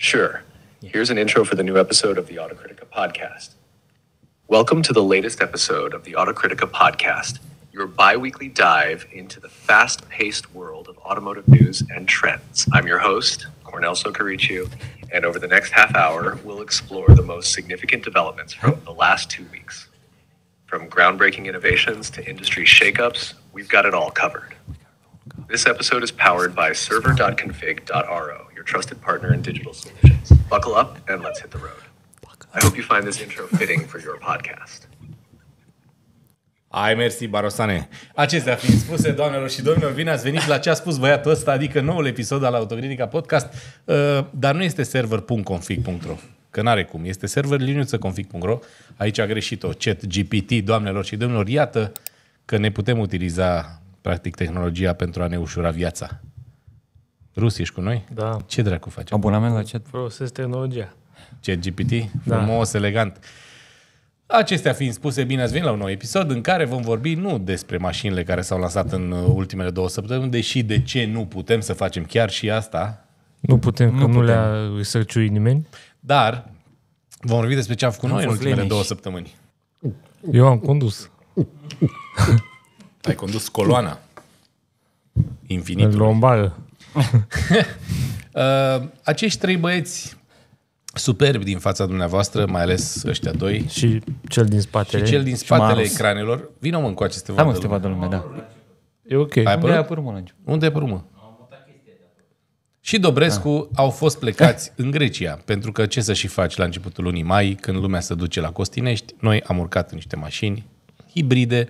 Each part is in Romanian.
Sure. Here's an intro for the new episode of the Autocritica podcast. Welcome to the latest episode of the Autocritica podcast, your bi weekly dive into the fast paced world of automotive news and trends. I'm your host, Cornel Socoriccio, and over the next half hour, we'll explore the most significant developments from the last two weeks. From groundbreaking innovations to industry shakeups, we've got it all covered. This episode is powered by server.config.ro trusted partner in digital solutions. Buckle up and let's hit the road. I hope you find this intro fitting for your podcast. Ai mersi, Barosane. Acestea fiind spuse, doamnelor și domnilor, bine ați venit la ce a spus băiatul ăsta, adică noul episod al Autocritica Podcast, uh, dar nu este server.config.ro, că n-are cum. Este server liniuțăconfig.ro, aici a greșit-o, chat GPT, doamnelor și domnilor, iată că ne putem utiliza practic tehnologia pentru a ne ușura viața. Rus ești cu noi? Da. Ce dracu faci? Abonament la chat? Folosesc tehnologia. Chat GPT? Da. Frumos, elegant. Acestea fiind spuse, bine ați venit la un nou episod în care vom vorbi nu despre mașinile care s-au lansat în uh, ultimele două săptămâni, deși de ce nu putem să facem chiar și asta. Nu putem, nu că nu le-a sărciuit nimeni. Dar vom vorbi despre ce am făcut nu noi în ultimele leniși. două săptămâni. Eu am condus. Ai condus coloana. Infinitul. În lombară. Uh, acești trei băieți superbi din fața dumneavoastră, mai ales ăștia doi. Și cel din spatele. Și cel din spatele ecranelor. Vină mă încoace aceste vadă. Da, mă, să te da. E ok. Ai Unde ai apărut, mă, Unde ai apărut, mă? Și Dobrescu da. au fost plecați în Grecia, pentru că ce să și faci la începutul lunii mai, când lumea se duce la Costinești, noi am urcat în niște mașini hibride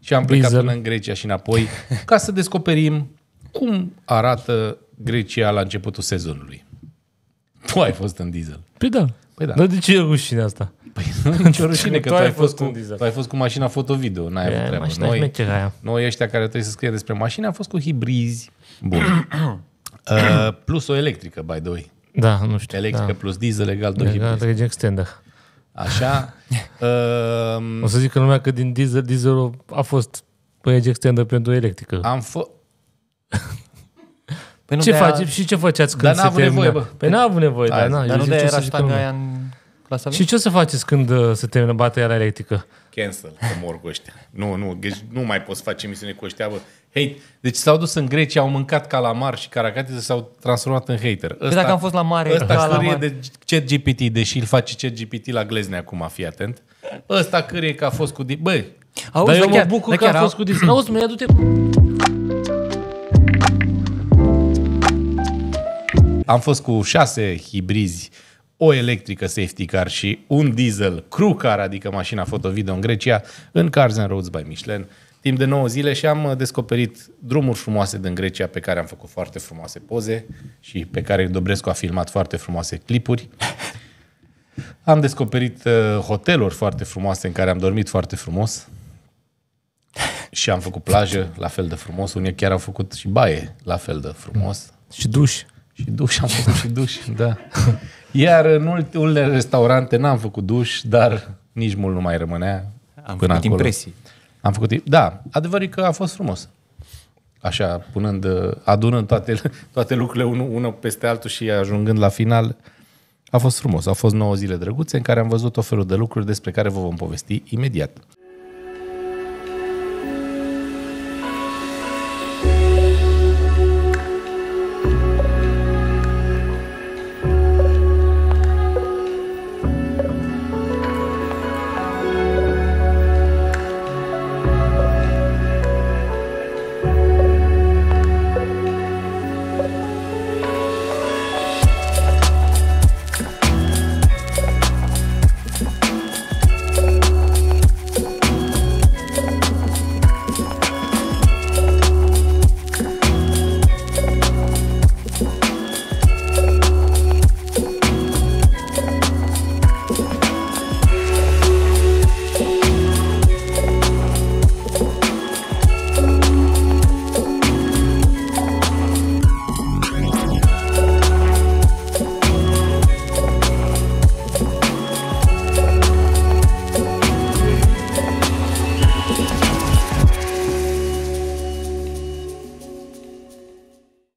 și am plecat Diesel. până în Grecia și înapoi ca să descoperim cum arată Grecia la începutul sezonului? Tu ai fost în diesel. Păi da. Păi da. Dar de ce e rușine asta? Păi nu nicio rușine, că tu ai, fost cu, tu ai fost cu mașina fotovideo, n-ai e, avut treabă. Noi, noi ăștia care trebuie să scrie despre mașini am fost cu hibrizi. Bun. uh, plus o electrică, by the way. Da, nu știu. Electrică da. plus diesel egal hibrizi. Da, trebuie extender. Așa. uh, o să că lumea că din diesel, diesel a fost pe extender pentru electrică. Am, f- Păi nu ce faci? Și ce făceați când dar se termină? Nevoie, bă. Păi n-a avut nevoie, da, dar na. Dar nu de era ștanga aia în clasa Și ce o să faceți când uh, se termină la electrică? Cancel, că mor cu ăștia. Nu, nu, deci nu mai poți face emisiune cu ăștia, bă. Hate. Deci s-au dus în Grecia, au mâncat calamar și caracatițe s-au transformat în hater. Păi ăsta, păi dacă am fost la mare, ăsta da, e de Chat GPT. deși îl face GPT la glezne acum, fii atent. Ăsta cărie că a fost cu... Băi, Auzi, dar eu mă bucur că a fost cu... Auzi, mă, a du Am fost cu șase hibrizi, o electrică safety car și un diesel crew car, adică mașina fotovideo în Grecia, în Cars and Roads by Michelin timp de 9 zile și am uh, descoperit drumuri frumoase din Grecia pe care am făcut foarte frumoase poze și pe care Dobrescu a filmat foarte frumoase clipuri. Am descoperit uh, hoteluri foarte frumoase în care am dormit foarte frumos și am făcut plajă la fel de frumos. Unii chiar au făcut și baie la fel de frumos. Și duș. Și duș am făcut și duș, da. Iar în ultimele restaurante n-am făcut duș, dar nici mult nu mai rămânea. Am până făcut acolo. impresii. Am făcut, da, adevărul că a fost frumos. Așa, punând, adunând toate, toate lucrurile unul, una peste altul și ajungând la final, a fost frumos. Au fost 9 zile drăguțe în care am văzut o felul de lucruri despre care vă vom povesti imediat.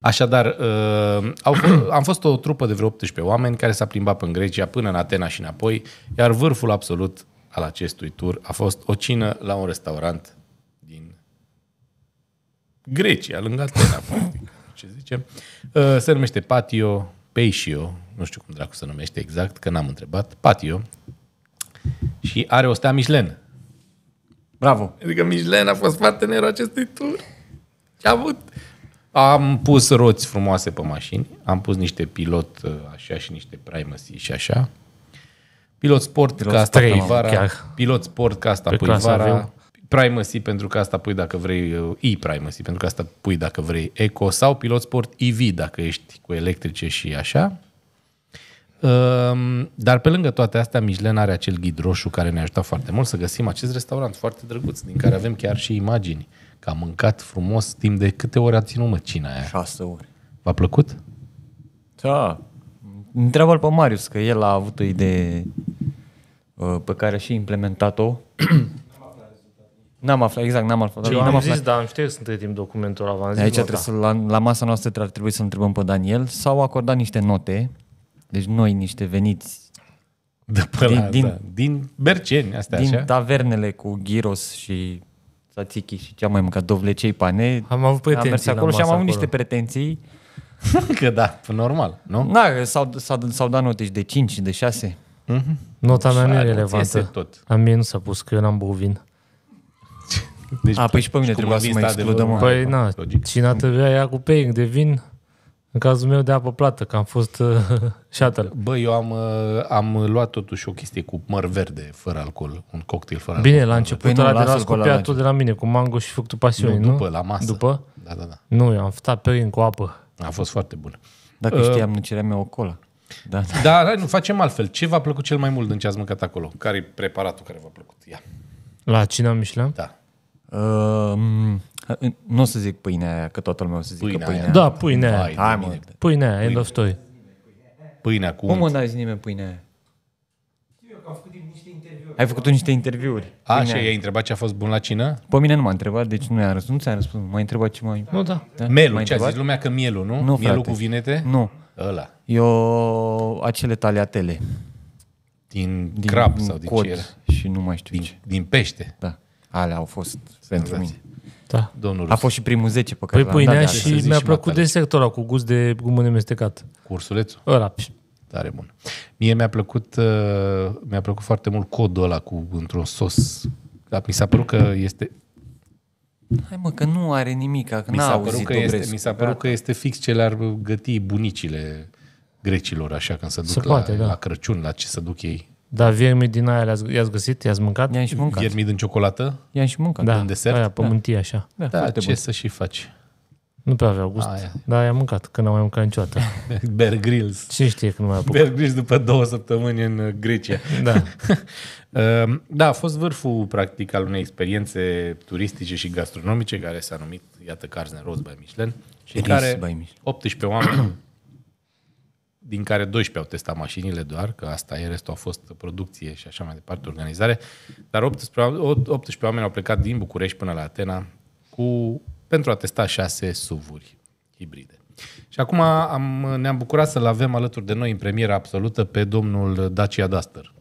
Așadar, uh, au f- am fost o trupă de vreo 18 oameni care s-a plimbat în Grecia până în Atena și înapoi, iar vârful absolut al acestui tur a fost o cină la un restaurant din Grecia, lângă Atena, ce ce Uh, Se numește Patio peșio, nu știu cum dracu se numește exact, că n-am întrebat, Patio, și are o stea Michelin. Bravo! Adică Michelin a fost partenerul acestui tur. Și a avut am pus roți frumoase pe mașini, am pus niște pilot uh, așa și niște primacy și așa. Pilot sport pilot ca asta 3, pui vara, chiar. pilot sport ca asta pui vara, avem. primacy pentru că asta pui dacă vrei, uh, e-primacy pentru că asta pui dacă vrei eco sau pilot sport EV dacă ești cu electrice și așa. Um, dar pe lângă toate astea, Michelin are acel ghid roșu care ne-a ajutat foarte mult să găsim acest restaurant foarte drăguț, din care avem chiar și imagini. Că am mâncat frumos timp de câte ori a ținut mă cina aia? Șase ori. V-a plăcut? Da. Întreabă-l pe Marius, că el a avut o idee uh, pe care a și implementat-o. N-am aflat, exact, n-am aflat. Ce am aflat. zis, dar am știut sunt între timp documentul ăla, zis Aici nota. trebuie să, la, la masa noastră ar trebui să întrebăm pe Daniel. S-au acordat niște note, deci noi niște veniți de din, la, din, da. din Berceni, astea din așa? tavernele cu Giros și tzatziki și ce am mai mâncat, dovlecei, pane. Am avut pretenții am mers acolo și am avut acolo. niște pretenții. că da, normal, nu? Da, s-au, s-au, s-au dat note de 5, de 6. Mm-hmm. Nota mea nu e relevantă. Tot. A mie nu s-a pus că eu n-am băut vin. Deci, a, păi și pe mine trebuia să mă excludăm. Păi na, cine atâvea ea cu peing de vin, în cazul meu de apă plată, că am fost uh, shuttle. Bă, eu am, uh, am luat totuși o chestie cu măr verde, fără alcool, un cocktail fără Bine, alcool. la început păi ăla de la scopea tot de la mine, cu mango și fructul pasiunii, nu? După, la masă. După? Da, da, da. Nu, eu am fătat pe cu apă. A fost foarte bun. Dacă uh, știam, nu cerea mea o cola. Da, da. Dar hai, nu facem altfel. Ce v-a plăcut cel mai mult din ce ați mâncat acolo? Care i preparatul care v-a plăcut? Ia. La cina Michelin? Da. Uh, nu o să zic pâinea aia, că toată lumea o să zică pâinea, pâinea aia. Da, pâinea aia. Hai, Hai, pâinea, Pâinea, pâinea aia, end of story. Pâinea cu Cum o n-a zis nimeni pâinea aia? Ai făcut niște interviuri. A, și ai întrebat ce a fost bun la cină? Pe mine nu m-a întrebat, deci nu i-am răspuns. Nu ți-am răspuns, m-a întrebat ce mai... Nu, da. da? Melul, ce a zis lumea că mielul, nu? nu mielul frate. cu vinete? Nu. Ăla. Eu acele taliatele. Din, din crab sau din, ce era? Și nu mai știu din, ce. Din pește? Da. Alea au fost Senzație. pentru mine. Da. Domnul A fost și primul 10 pe păi care Păi pâinea dat, da, și mi-a plăcut de ăla cu gust de gumă nemestecat. Cu ursulețul? Ăla. Tare bun. Mie mi-a plăcut, uh, mi-a plăcut foarte mult codul ăla cu într-un sos. Mi s-a părut că este Hai mă, că nu are nimic, că mi s-a părut că este, Mi s-a părut da. că este fix ce le-ar găti bunicile grecilor, așa, când se duc se la, poate, da. la Crăciun, la ce se duc ei. Dar viermi din aia le-ați, i-ați găsit? I-ați mâncat? I-am și mâncat. Viermi din ciocolată? I-am și mâncat. Da, în desert? Aia, da. pământie da. așa. Da, da ce bun. să și faci? Nu prea avea gust, aia. dar i-am mâncat, că n-am mai mâncat niciodată. Bear Grylls. Cine știe că nu mai apuc. Bear Grylls după două săptămâni în uh, Grecia. Da. Um, da, a fost vârful, practic, al unei experiențe turistice și gastronomice, care s-a numit, iată, Carzen Rose by Michelin. Și în care 18 oameni din care 12 au testat mașinile doar, că asta e, restul a fost producție și așa mai departe, organizare, dar 18, 18 oameni au plecat din București până la Atena cu, pentru a testa 6 SUV-uri hibride. Și acum am, ne-am bucurat să-l avem alături de noi în premieră absolută pe domnul Dacia Duster.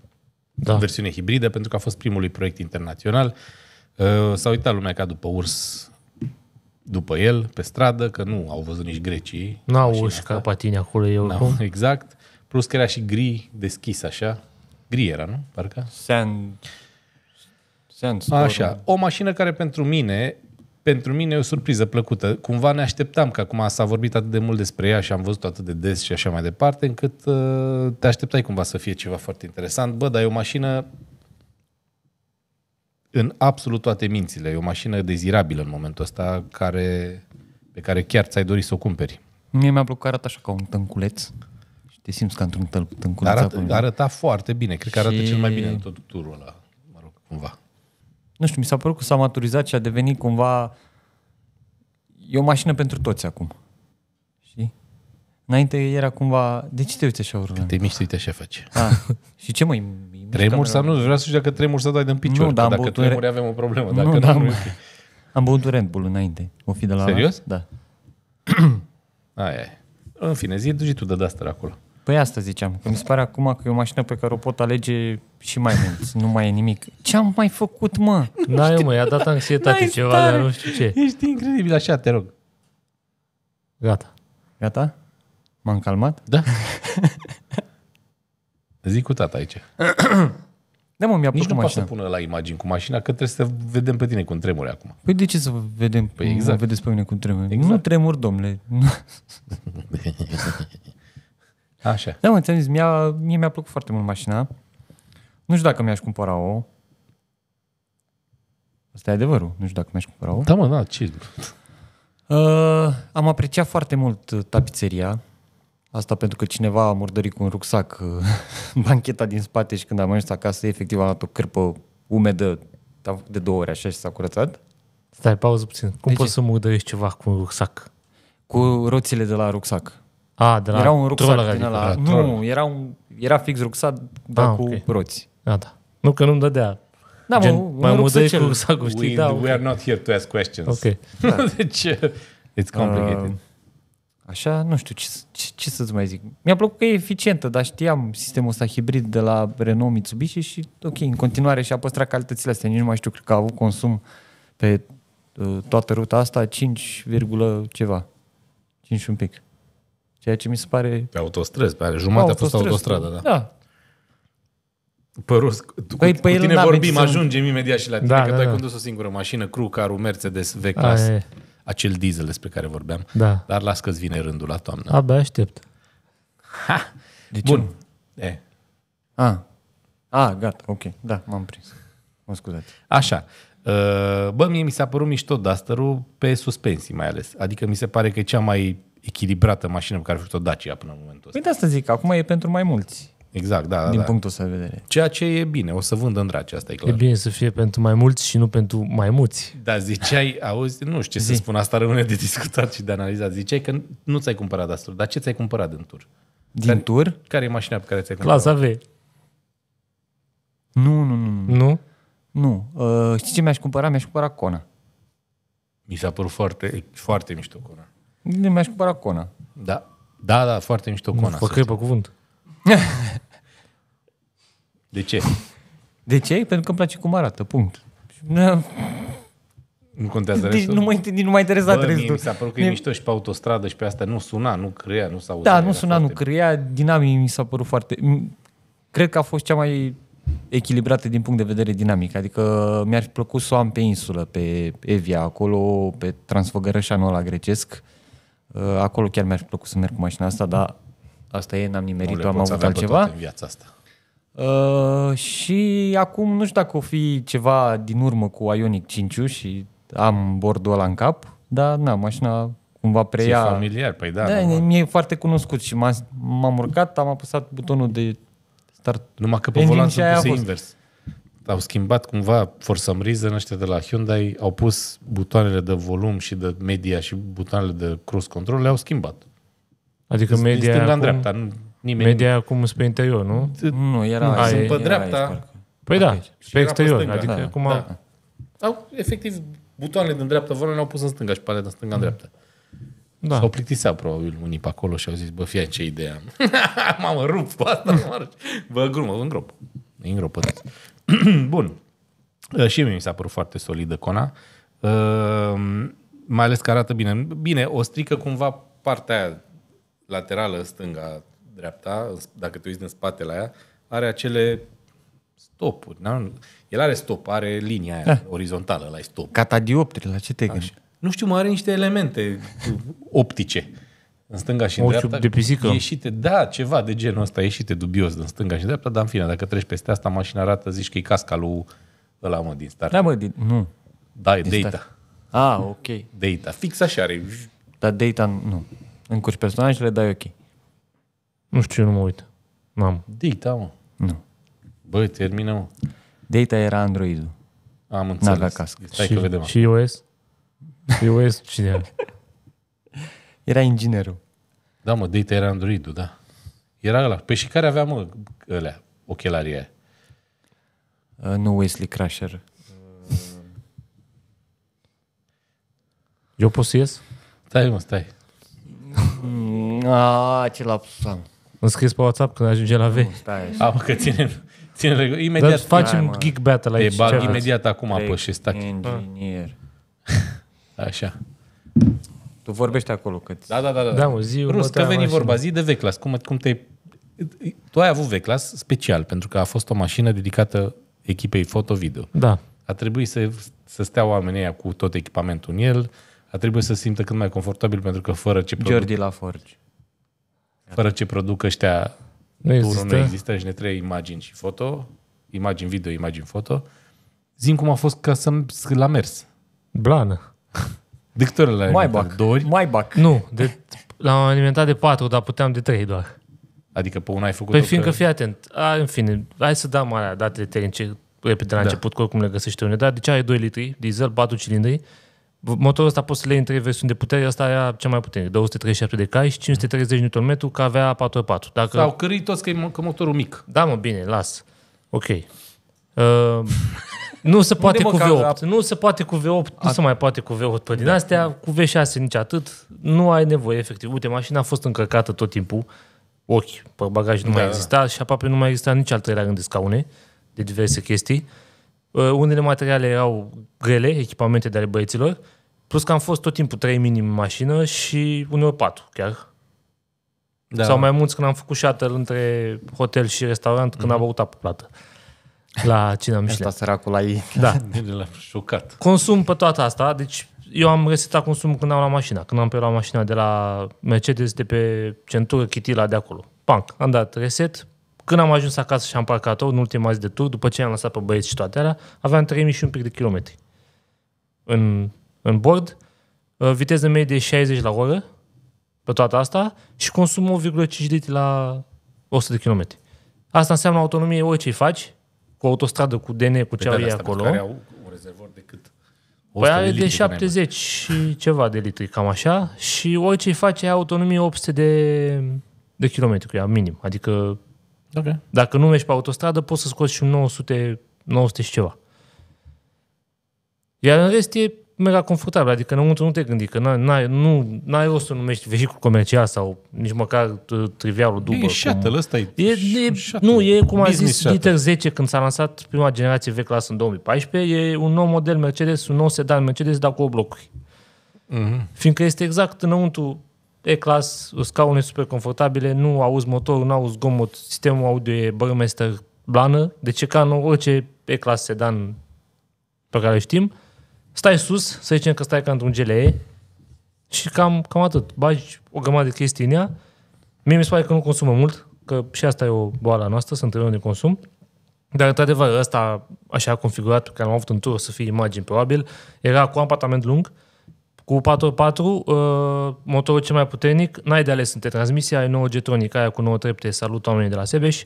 Da. În versiune hibridă, pentru că a fost primului proiect internațional. Uh, s-a uitat lumea ca după urs după el pe stradă, că nu au văzut nici grecii. N-au uși ca patini acolo, eu n Exact. Plus că era și gri deschis așa. Gri era, nu? Parcă? Sand... Sandstorm. Așa. O mașină care pentru mine pentru mine e o surpriză plăcută. Cumva ne așteptam că acum s-a vorbit atât de mult despre ea și am văzut atât de des și așa mai departe, încât uh, te așteptai cumva să fie ceva foarte interesant. Bă, dar e o mașină în absolut toate mințile. E o mașină dezirabilă în momentul ăsta care, pe care chiar ți-ai dori să o cumperi. Mie mi-a plăcut că arată așa ca un tânculeț și te simți ca într-un tânculeț. Arată, arăta foarte bine. Cred că arată și... cel mai bine în tot turul ăla. Mă rog, cumva. Nu știu, mi s-a părut că s-a maturizat și a devenit cumva... E o mașină pentru toți acum. Înainte era cumva, de ce te uiți așa Când Te miști, uite așa faci. A, ah, și ce mai? Tremur sau nu? Vreau să știu dacă tremur să dai din picior, nu, dar dacă tremuri re... avem o problemă. Dacă nu, nu, am băut un Red Bull înainte. O fi de la... Serios? La... Da. Aia e. În fine, zi, duci tu de asta acolo. Păi asta ziceam, că mi se pare acum că e o mașină pe care o pot alege și mai mult. Nu mai e nimic. Ce am mai făcut, mă? Nu ai știu. mă, i-a dat anxietate ceva, dar nu știu ce. Ești incredibil, așa, te rog. Gata. Gata? M-am calmat? Da. Zic cu tata aici. Da, mă, mi-a Nici nu poate să pună la imagini cu mașina, că trebuie să vedem pe tine cum tremuri acum. Păi de ce să vedem? Păi exact. vedeți pe mine cum tremur. Exact. Nu tremur, domnule. Așa. Da, mă, ți-am zis, mi-a, mie mi-a plăcut foarte mult mașina. Nu știu dacă mi-aș cumpăra-o. Asta e adevărul. Nu știu dacă mi-aș cumpăra-o. Da, mă, da, ce... Uh, am apreciat foarte mult tapiseria. Asta pentru că cineva a murdărit cu un rucsac uh, bancheta din spate și când am ajuns acasă, efectiv am dat o cârpă umedă, de două ori așa și s-a curățat. Stai, pauză puțin. Cum de poți ce? să murdărești ceva cu un rucsac? Cu roțile de la rucsac. A, de la era un rucsac din adică, la... Da, nu, era, un, era fix rucsac, dar ah, cu okay. roți. Da, da. Nu că nu-mi dădea da, Gen, mă, mai mult cu rucsacul, știi? We, da, we are not here to ask questions. Ok. Da. deci, it's complicated. Uh, Așa, nu știu ce, ce, ce să-ți mai zic. Mi-a plăcut că e eficientă, dar știam sistemul ăsta hibrid de la Renault Mitsubishi și, ok, în continuare și-a păstrat calitățile astea. Nici nu mai știu, cred că a avut consum pe uh, toată ruta asta 5, ceva. 5 și un pic. Ceea ce mi se pare... Pe autostrăzi, pe are a fost autostradă, da. Da. Părus, tu, păi, cu păi tine vorbim, ajungem imediat și la tine, da, că da, tu ai da. condus o singură mașină, Crew, carul Mercedes V-Class acel diesel despre care vorbeam. Da. Dar las că-ți vine rândul la toamnă. Abia aștept. Ha! De ce? Bun. E. A. Ah. A, ah, gata, ok. Da, m-am prins. Mă scuzați. Așa. Uh, bă, mie mi s-a părut mișto duster pe suspensii mai ales. Adică mi se pare că e cea mai echilibrată mașină pe care a făcut-o Dacia până în momentul păi ăsta. Păi de asta zic, acum e pentru mai mulți. Exact, da, da. Din da. punctul ăsta de vedere. Ceea ce e bine, o să vândă în draci, asta e clar. E bine să fie pentru mai mulți și nu pentru mai mulți. Da, ziceai, auzi, nu știu ce Zi. să spun, asta rămâne de discutat și de analizat. Ziceai că nu ți-ai cumpărat Astro, dar ce ți-ai cumpărat din tur? Din care, tur? Care e mașina pe care ți-ai cumpărat? Clasa V. Nu, nu, nu. Nu? Nu. Uh, știi ce mi-aș cumpăra? Mi-aș cumpăra Kona. Mi s-a părut foarte, foarte mișto Kona. Mi-aș cumpăra Kona. Da, da, da, foarte mișto Kona. Nu, cu cuvânt. De ce? De ce? Pentru că îmi place cum arată, punct. Nu contează deci restul? Nu mă, nu m-a interesat Bă, restul. mi s-a părut că e mișto și pe autostradă și pe asta nu suna, nu crea, nu s-a auzit. Da, nu suna, nu crea. Dinamic mi s-a părut foarte... Cred că a fost cea mai echilibrată din punct de vedere dinamic. Adică mi-ar fi plăcut să o am pe insulă, pe Evia, acolo, pe Transfăgărășanul ăla grecesc. Uh, acolo chiar mi-ar fi plăcut să merg cu mașina asta, dar asta e, n-am nimerit am avut altceva. În viața asta. Uh, și acum nu știu dacă o fi ceva din urmă cu Ionic 5 și am bordul ăla în cap, dar na, mașina cumva preia... e familiar, păi da. da mi-e foarte cunoscut și m-am, m-am urcat, am apăsat butonul de start. Numai că pe volan sunt pus invers. Au schimbat cumva, for some reason, ăștia de la Hyundai au pus butoanele de volum și de media și butoanele de cruise control, le-au schimbat. Adică media... stânga acum... dreapta, nu Nimeni... Media acum spre interior, nu? Nu, era... Nu, sunt pe dreapta. Păi da, pe exterior. Adică da, acum... Da. Au, efectiv, butoanele din dreapta vor le-au pus în stânga și paleta în stânga în mm. dreapta. Da. S-au plictiseat probabil unii pe acolo și au zis, bă, fie ce idee am. Mamă, rup pe asta, Bă, grumă, În Îngropă. Bun. Ă, și mie mi s-a părut foarte solidă Cona. Ă, mai ales că arată bine. Bine, o strică cumva partea aia laterală stânga dreapta, dacă te uiți din spate la ea, are acele stopuri. Da? El are stop, are linia aia da. orizontală la stop. Catadioptri, la ce te gândești? Nu știu, mai are niște elemente optice. În stânga și în dreapta. de pisică. Ieșite, da, ceva de genul ăsta, ieșite dubios în stânga și în dreapta, dar în fine, dacă treci peste asta, mașina arată, zici că e casca lui ăla, mă, din start. Da, mă, din... Nu. Da, e din data. Start. Ah, ok. Data. Fix așa are. Dar data nu. Încurci personajele, dai ok. Nu știu, eu nu mă uit. N-am. Data, mă. Nu. Băi, termină, mă. Data era Android-ul. Am înțeles. N-avea cască. Stai și, că vedem. Și iOS? iOS cine era? Era inginerul. Da, mă, Data era Android-ul, da. Era ăla. Păi și care avea, mă, ălea, ochelarii aia? Uh, nu Wesley Crusher. Uh... Eu pot să ies? Stai, mă, stai. Mm, a, ce lapsus am. Îmi scris pe WhatsApp când ajunge la V. A, că ține, ține regu- imediat. Dar facem Hai, geek battle aici. Te bag imediat acum Trec, și stai. Engineer. Așa. Tu vorbești acolo. Că da, da, da. Da, da mă, zi Rus, că veni vorba, zi de V-Class. Cum, cum te Tu ai avut V-Class special, pentru că a fost o mașină dedicată echipei foto-video. Da. A trebuit să, să stea oamenii cu tot echipamentul în el, a trebuit să se simtă cât mai confortabil pentru că fără ce produc... Jordi la Forge. Fără ce produc ăștia, nu există. nu există și ne trebuie imagini și foto, imagini video, imagini foto. Zim cum a fost ca să la mers. Blană. dictorul la mai bac. Dori. Mai bac. Nu, de, l-am alimentat de patru, dar puteam de trei doar. Adică pe una ai făcut Păi fiindcă că... fii atent. A, în fine, hai să dăm alea datele tehnice repede la da. început, că oricum le găsești unde. Dar de ce ai 2 litri diesel, 4 cilindri? Motorul ăsta poți să le intri versiuni de putere, asta era cea mai puternică, 237 de cai și 530 Nm, că avea 4x4. Dacă... Sau cării toți că e că motorul mic. Da, mă, bine, las. Ok. Uh, nu se poate cu V8. Nu se poate cu V8, nu a... se mai poate cu V8 pe din da. astea, cu V6 nici atât. Nu ai nevoie, efectiv. Uite, mașina a fost încărcată tot timpul, ochi, pe bagaj nu da. mai exista și aproape nu mai exista nici al treilea rând de scaune, de diverse chestii. Uh, unele materiale erau grele, echipamente de ale băieților, uh, Plus că am fost tot timpul trei minim în mașină și uneori patru chiar. Da. Sau mai mulți când am făcut shuttle între hotel și restaurant mm-hmm. când mhm. am băut apă plată. La cine am Asta săracul la ei. Da. l șocat. Consum pe toată asta, deci eu am resetat consumul când am la mașina. Când am preluat mașina de la Mercedes, de pe centură, chitila de acolo. Punk. Am dat reset. Când am ajuns acasă și am parcat-o, în ultima zi de tur, după ce am lăsat pe băieți și toate alea, aveam 3000 și un pic de kilometri. În în bord, uh, viteză medie 60 la oră pe toată asta și consum 1,5 litri la 100 de km. Asta înseamnă autonomie orice faci, cu autostradă, cu DN, cu păi ce da, e acolo. Care au un rezervor de cât? Păi are de, de 70 și ceva de litri, cam așa, și orice faci ai autonomie 800 de, de kilometri, minim. Adică okay. dacă nu mergi pe autostradă, poți să scoți și un 900, 900 și ceva. Iar în rest e mega confortabil, adică înăuntru nu te gândi, că n-ai, nu, n-ai rost să numești vehicul comercial sau nici măcar trivialul dubă. E shuttle, cum... ăsta e, e, Nu, e cum a zis shuttle. Dieter 10 când s-a lansat prima generație V-Class în 2014, e un nou model Mercedes, un nou sedan Mercedes, dar cu o blocuri. Mm-hmm. Fiindcă este exact înăuntru E-Class, scaune super confortabile, nu auzi motor, nu auzi zgomot, sistemul audio e Burmester blană, deci e ca în orice E-Class sedan pe care le știm, Stai sus, să zicem că stai ca într-un GLE și cam, cam atât. Bagi o grămadă de chestii în ea. Mie mi se pare că nu consumă mult, că și asta e o boală noastră, sunt întâlnim de consum. Dar, într-adevăr, ăsta, așa configurat, pe care am avut în tur, să fie imagini, probabil, era cu apartament lung, cu 4x4, uh, motorul cel mai puternic, n-ai de ales între transmisia, ai nouă Getronic, aia cu nouă trepte, salut oamenii de la Sebeș,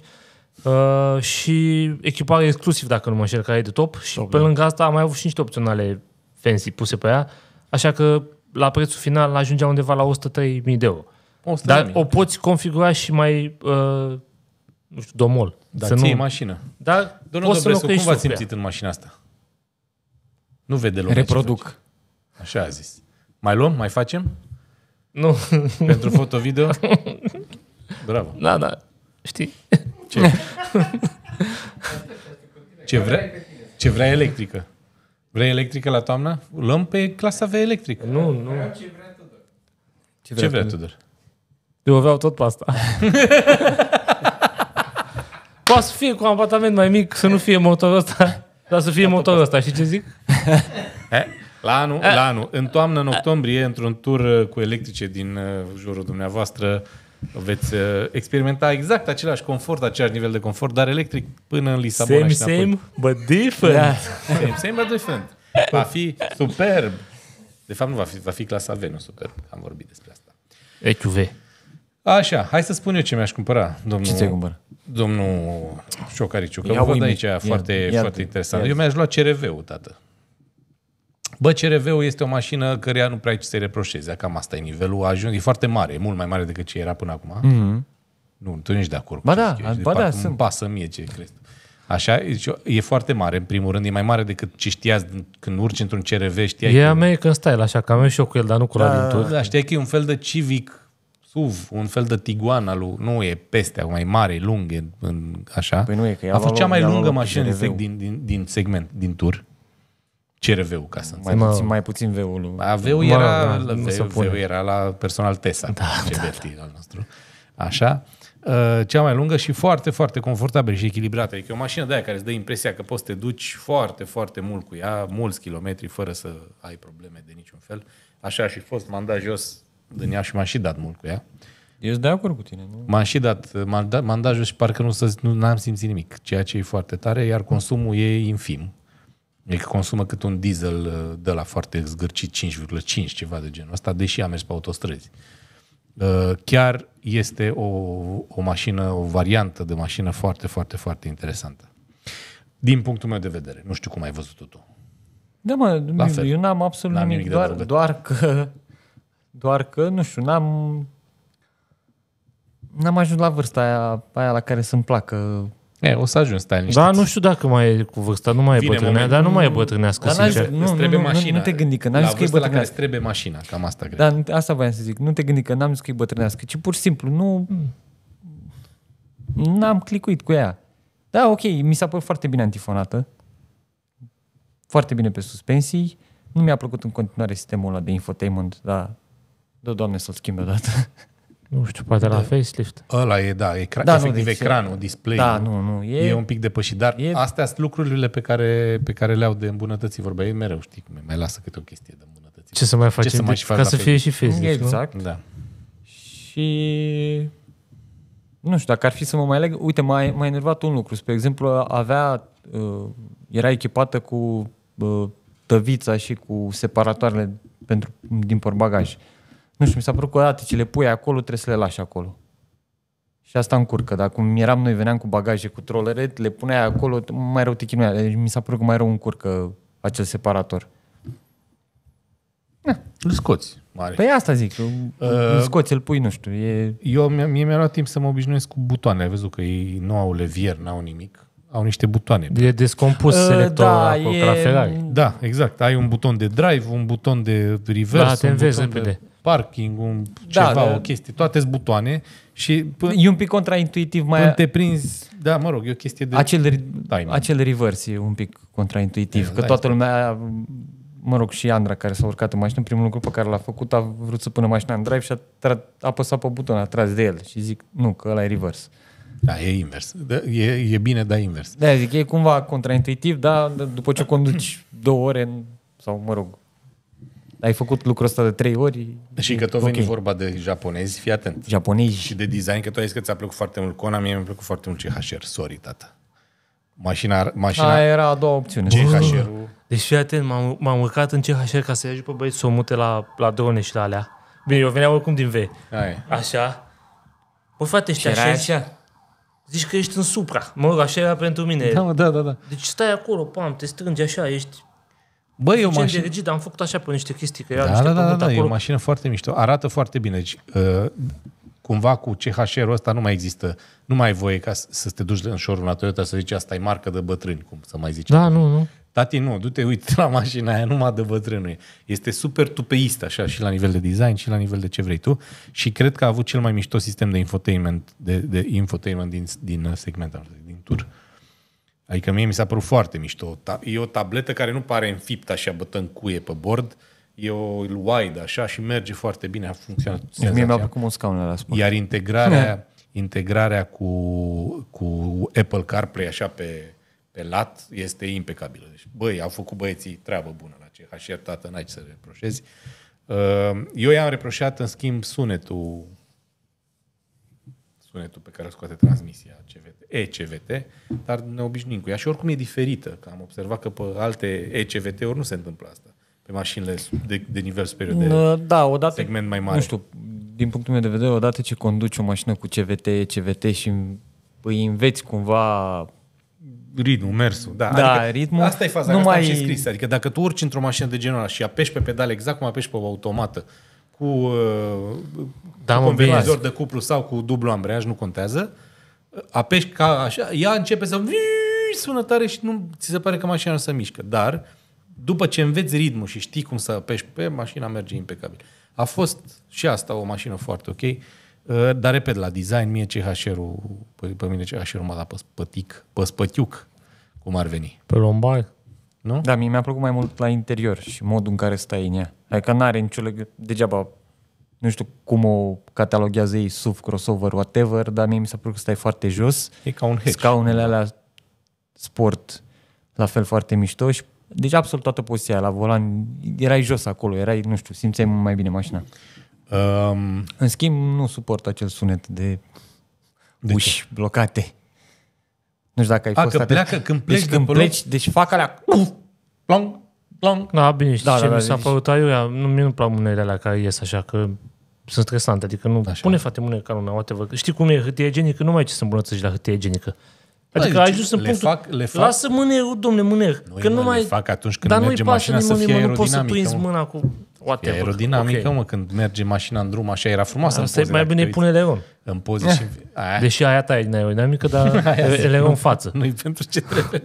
uh, și echipare exclusiv, dacă nu mă înșel, care e de top. Și top, pe lângă asta am mai avut și niște opționale fancy puse pe ea, așa că la prețul final ajungea undeva la 103.000 de euro. 100.000. Dar o poți configura și mai, uh, nu știu, domol. Dar să ție nu... mașină. Dar Domnul poți Dobrescu, să cum v-ați simțit în mașina asta? Nu vede lumea Reproduc. Așa a zis. Mai luăm? Mai facem? Nu. Pentru foto-video? Bravo. Da, da. Știi? Ce? ce vrea? Ce vrea electrică? Vrei electrică la toamnă? Luăm pe clasa V electrică. Nu, nu. Ce vrea Tudor? Ce vrea, Tudor? Eu aveau tot pe asta. Poate să fie cu un apartament mai mic, să nu fie motorul ăsta, dar să fie la motorul ăsta. Și ce zic? Eh? La anul, eh. la anul, în toamnă, în octombrie, într-un tur eh, cu electrice din jurul dumneavoastră, Veți uh, experimenta exact același confort, același nivel de confort, dar electric până în Lisabona Same, și same, but different. Yeah. Da. Same, same, but different. Va fi superb. De fapt, nu va fi, va fi clasa V, nu superb. Am vorbit despre asta. EQV. Așa, hai să spun eu ce mi-aș cumpăra, domnul... Ce ți-ai cumpărat? Domnul Ciocăriciu, că văd aici foarte, foarte interesant. Eu mi-aș lua CRV-ul, tată. Bă, CRV-ul este o mașină care nu prea ai ce să-i reproșezi. Cam asta e nivelul. A ajuns, e foarte mare, e mult mai mare decât ce era până acum. Mm-hmm. Nu, tu nu ești de acord. Ba da, ba da, parcă sunt. pasă mie ce crezi. Așa, deci, e foarte mare, în primul rând, e mai mare decât ce știați când urci într-un CRV, știai... E că... mea e când stai așa, că am și eu cu el, dar nu cu da, la Da, știai că e un fel de civic SUV, un fel de Tiguan lui, nu e peste, mai mare, lung, e, în, așa. Păi nu e, că a fost cea mai lungă mașină din, din, din, segment, din tur cere veu, ca să Mai puțin, mai puțin veul. A, veu era, la, da, veu, era la personal Tesla, da, CBT da, da. al nostru. Așa. Uh, cea mai lungă și foarte, foarte confortabilă și echilibrată. Adică e o mașină de aia care îți dă impresia că poți să te duci foarte, foarte mult cu ea, mulți kilometri, fără să ai probleme de niciun fel. Așa și fost, m-am dat jos din ea și m-am și dat mult cu ea. Eu sunt de acord cu tine. Nu? M-am și dat, m-am dat, m-am dat jos și parcă nu, să, nu am simțit nimic, ceea ce e foarte tare, iar consumul e infim Adică că consumă cât un diesel uh, de la foarte zgârcit, 5,5, ceva de genul ăsta, deși a mers pe autostrăzi. Uh, chiar este o, o mașină, o variantă de mașină foarte, foarte, foarte interesantă. Din punctul meu de vedere. Nu știu cum ai văzut tu. Da, mă, la fel. eu n-am absolut n-am nimic, doar, de doar că doar că, nu știu, n-am n-am ajuns la vârsta aia, aia la care să-mi placă E, o să ajungi, stai liniștit. Da, nu știu dacă mai e cu vârsta, nu mai e bătrânea, dar nu mai e bătrânească, da, sincer. Nu, nu, trebuie nu, mașina. Nu, te gândi că n-am zis că e bătrânească. La care trebuie mașina, cam asta cred. Da, asta voiam să zic, nu te gândi că n-am zis că e bătrânească, ci pur și simplu nu... Hmm. N-am clicuit cu ea. Da, ok, mi s-a părut foarte bine antifonată, foarte bine pe suspensii, nu mi-a plăcut în continuare sistemul ăla de infotainment, dar dă Doamne să-l schimbe odată. Nu știu, poate de, la da. facelift. Ăla e, da, e da, efectiv nu, deci ecranul, display Da, nu, nu. E, e un pic depășit, dar e, astea sunt lucrurile pe care, pe care le au de îmbunătățit. Vorba ei mereu, știi cum e, mai lasă câte o chestie de îmbunătățit. Ce să mai facem? Ce să mai deci, faci ca să fie și facelift, Exact. Nu? Da. Și nu știu, dacă ar fi să mă mai leg, uite, m-a, m-a enervat un lucru. Spre exemplu, avea, uh, era echipată cu uh, tăvița și cu separatoarele pentru, din porbagaj. Nu știu, mi s-a părut că odată ce le pui acolo, trebuie să le lași acolo. Și asta încurcă. Dacă cum eram noi, veneam cu bagaje, cu trolere, le puneai acolo, mai rău te chinuia. Deci mi s-a părut că mai rău încurcă acel separator. Da. Îl scoți. Mare. Păi asta zic, uh, îl scoți, îl pui, nu știu. E... Eu, mie mi-a luat timp să mă obișnuiesc cu butoane. Ai văzut că ei nu au levier, n-au nimic. Au niște butoane. E descompus uh, selectorul da, acolo, e... la Ferrari. Da, exact. Ai un buton de drive, un buton de reverse. Da, te înveți repede. De parking, un da, ceva, da, o chestie, toate butoane și... Până, e un pic contraintuitiv mai... Până te prinzi, da, mă rog, e o chestie de acel, timing. Acel reverse e un pic contraintuitiv, da, că da, toată lumea, mă rog, și Andra care s-a urcat în mașină, primul lucru pe care l-a făcut a vrut să pună mașina în drive și a apăsat pe buton, a tras de el și zic, nu, că ăla e reverse. Da, e invers. Da, e, e bine, da, invers. Da, zic, e cumva contraintuitiv, dar după ce conduci două ore sau, mă rog, ai făcut lucrul ăsta de trei ori. Și că tot okay. veni vorba de japonezi, fii atent. Japonezi. Și de design, că tu ai zis că ți-a plăcut foarte mult Kona, mie mi-a plăcut foarte mult CHR, sorry, tata. Mașina, mașina... Aia da, era a doua opțiune. chr uh. Deci fii atent, m-am, m-am urcat în CHR ca să-i ajut pe băieți să o mute la, la drone și la alea. Bine, eu veneam oricum din V. Aia. Așa. Bă, frate, și așa, așa. Zici că ești în Supra. Mă rog, așa era pentru mine. Da, mă, da, da, da. Deci stai acolo, pam, te strângi așa, ești Bă, e o mașină... de am făcut așa pe niște chestii, că da, da niște da, da, da, da, e o mașină foarte mișto, arată foarte bine. Deci, uh, cumva cu CHR-ul ăsta nu mai există, nu mai ai voie ca să te duci în șorul la Toyota să zici asta e marcă de bătrâni, cum să mai zici. Da, nu, nu. Tati, nu, du-te, uite la mașina aia, numai de bătrânul Este super tupeist așa și la nivel de design și la nivel de ce vrei tu și cred că a avut cel mai mișto sistem de infotainment, de, de infotainment din, din segmentul din tur. Mm. Adică mie mi s-a părut foarte mișto. E o tabletă care nu pare înfiptă așa, bătă în cuie pe bord, e o wide așa și merge foarte bine, a funcționat. Mie mi-a plăcut un scaun la sport. Iar integrarea, integrarea cu, cu Apple CarPlay așa pe, pe lat este impecabilă. Deci, băi, au făcut băieții treabă bună la ce. Așa, tată, n-ai ce să reproșezi. Ă, eu i-am reproșat, în schimb, sunetul sunetul pe care îl scoate transmisia CVT, ECVT, dar ne obișnim cu ea și oricum e diferită, că am observat că pe alte ECVT-uri nu se întâmplă asta, pe mașinile de, de nivel superior, de da, odată, segment mai mare. Nu știu, din punctul meu de vedere, odată ce conduci o mașină cu CVT, ECVT și îi înveți cumva ritmul, mersul. Da, da adică ritmul. Asta e faza, nu mai... și scris. Adică dacă tu urci într-o mașină de genul ăla și apeși pe pedale exact cum apeși pe o automată, cu, uh, da, cu combinator de cuplu sau cu dublu ambreiaj, nu contează, apeși ca așa, ea începe să sună tare și nu ți se pare că mașina nu se mișcă. Dar după ce înveți ritmul și știi cum să apeși pe, mașina merge impecabil. A fost și asta o mașină foarte ok, uh, dar repet, la design, mie CHR-ul, pe, pe mine CHR-ul m-a dat pe spătic, pe spătiuc, cum ar veni. Pe lombar? nu? Da, mie mi-a plăcut mai mult la interior și modul în care stai în ea. Adică n-are nicio legătură, degeaba, nu știu cum o cataloghează ei, SUV, crossover, whatever, dar mie mi s-a plăcut că stai foarte jos. E ca un hatch. Scaunele alea sport, la fel foarte mișto și deci absolut toată poziția la volan, erai jos acolo, erai, nu știu, simțeai mai bine mașina. Um, în schimb, nu suport acel sunet de, de uși ce? blocate. Nu știu dacă ai A, fost că atent. pleacă, când deci pleci deci, când polo... pleci, deci fac alea... Plong, plong. Da, bine, știi da, ce da, da, mi s-a deci... părut aiurea? Nu, mie nu plac mânerile alea care ies așa, că sunt stresante. Adică nu, așa. pune fate mâine ca lumea, vă. Știi cum e hârtie genică? Nu mai ce să îmbunătățești la hârtie genică. Adică Bă, ai ajuns în punctul... Fac, le fac, Lasă mânerul, domne, mâner. Nu, că nu mai... fac atunci când dar merge mașina să fie aerodinamică. Nu poți să prinzi mâna cu whatever. E aerodinamică, okay. mă, când merge mașina în drum, așa era frumoasă. Asta e mai bine pune Leon. În poze yeah. și... Aia. Deși aia ta e din aerodinamică, dar Leon în față. Nu-i pentru ce trebuie.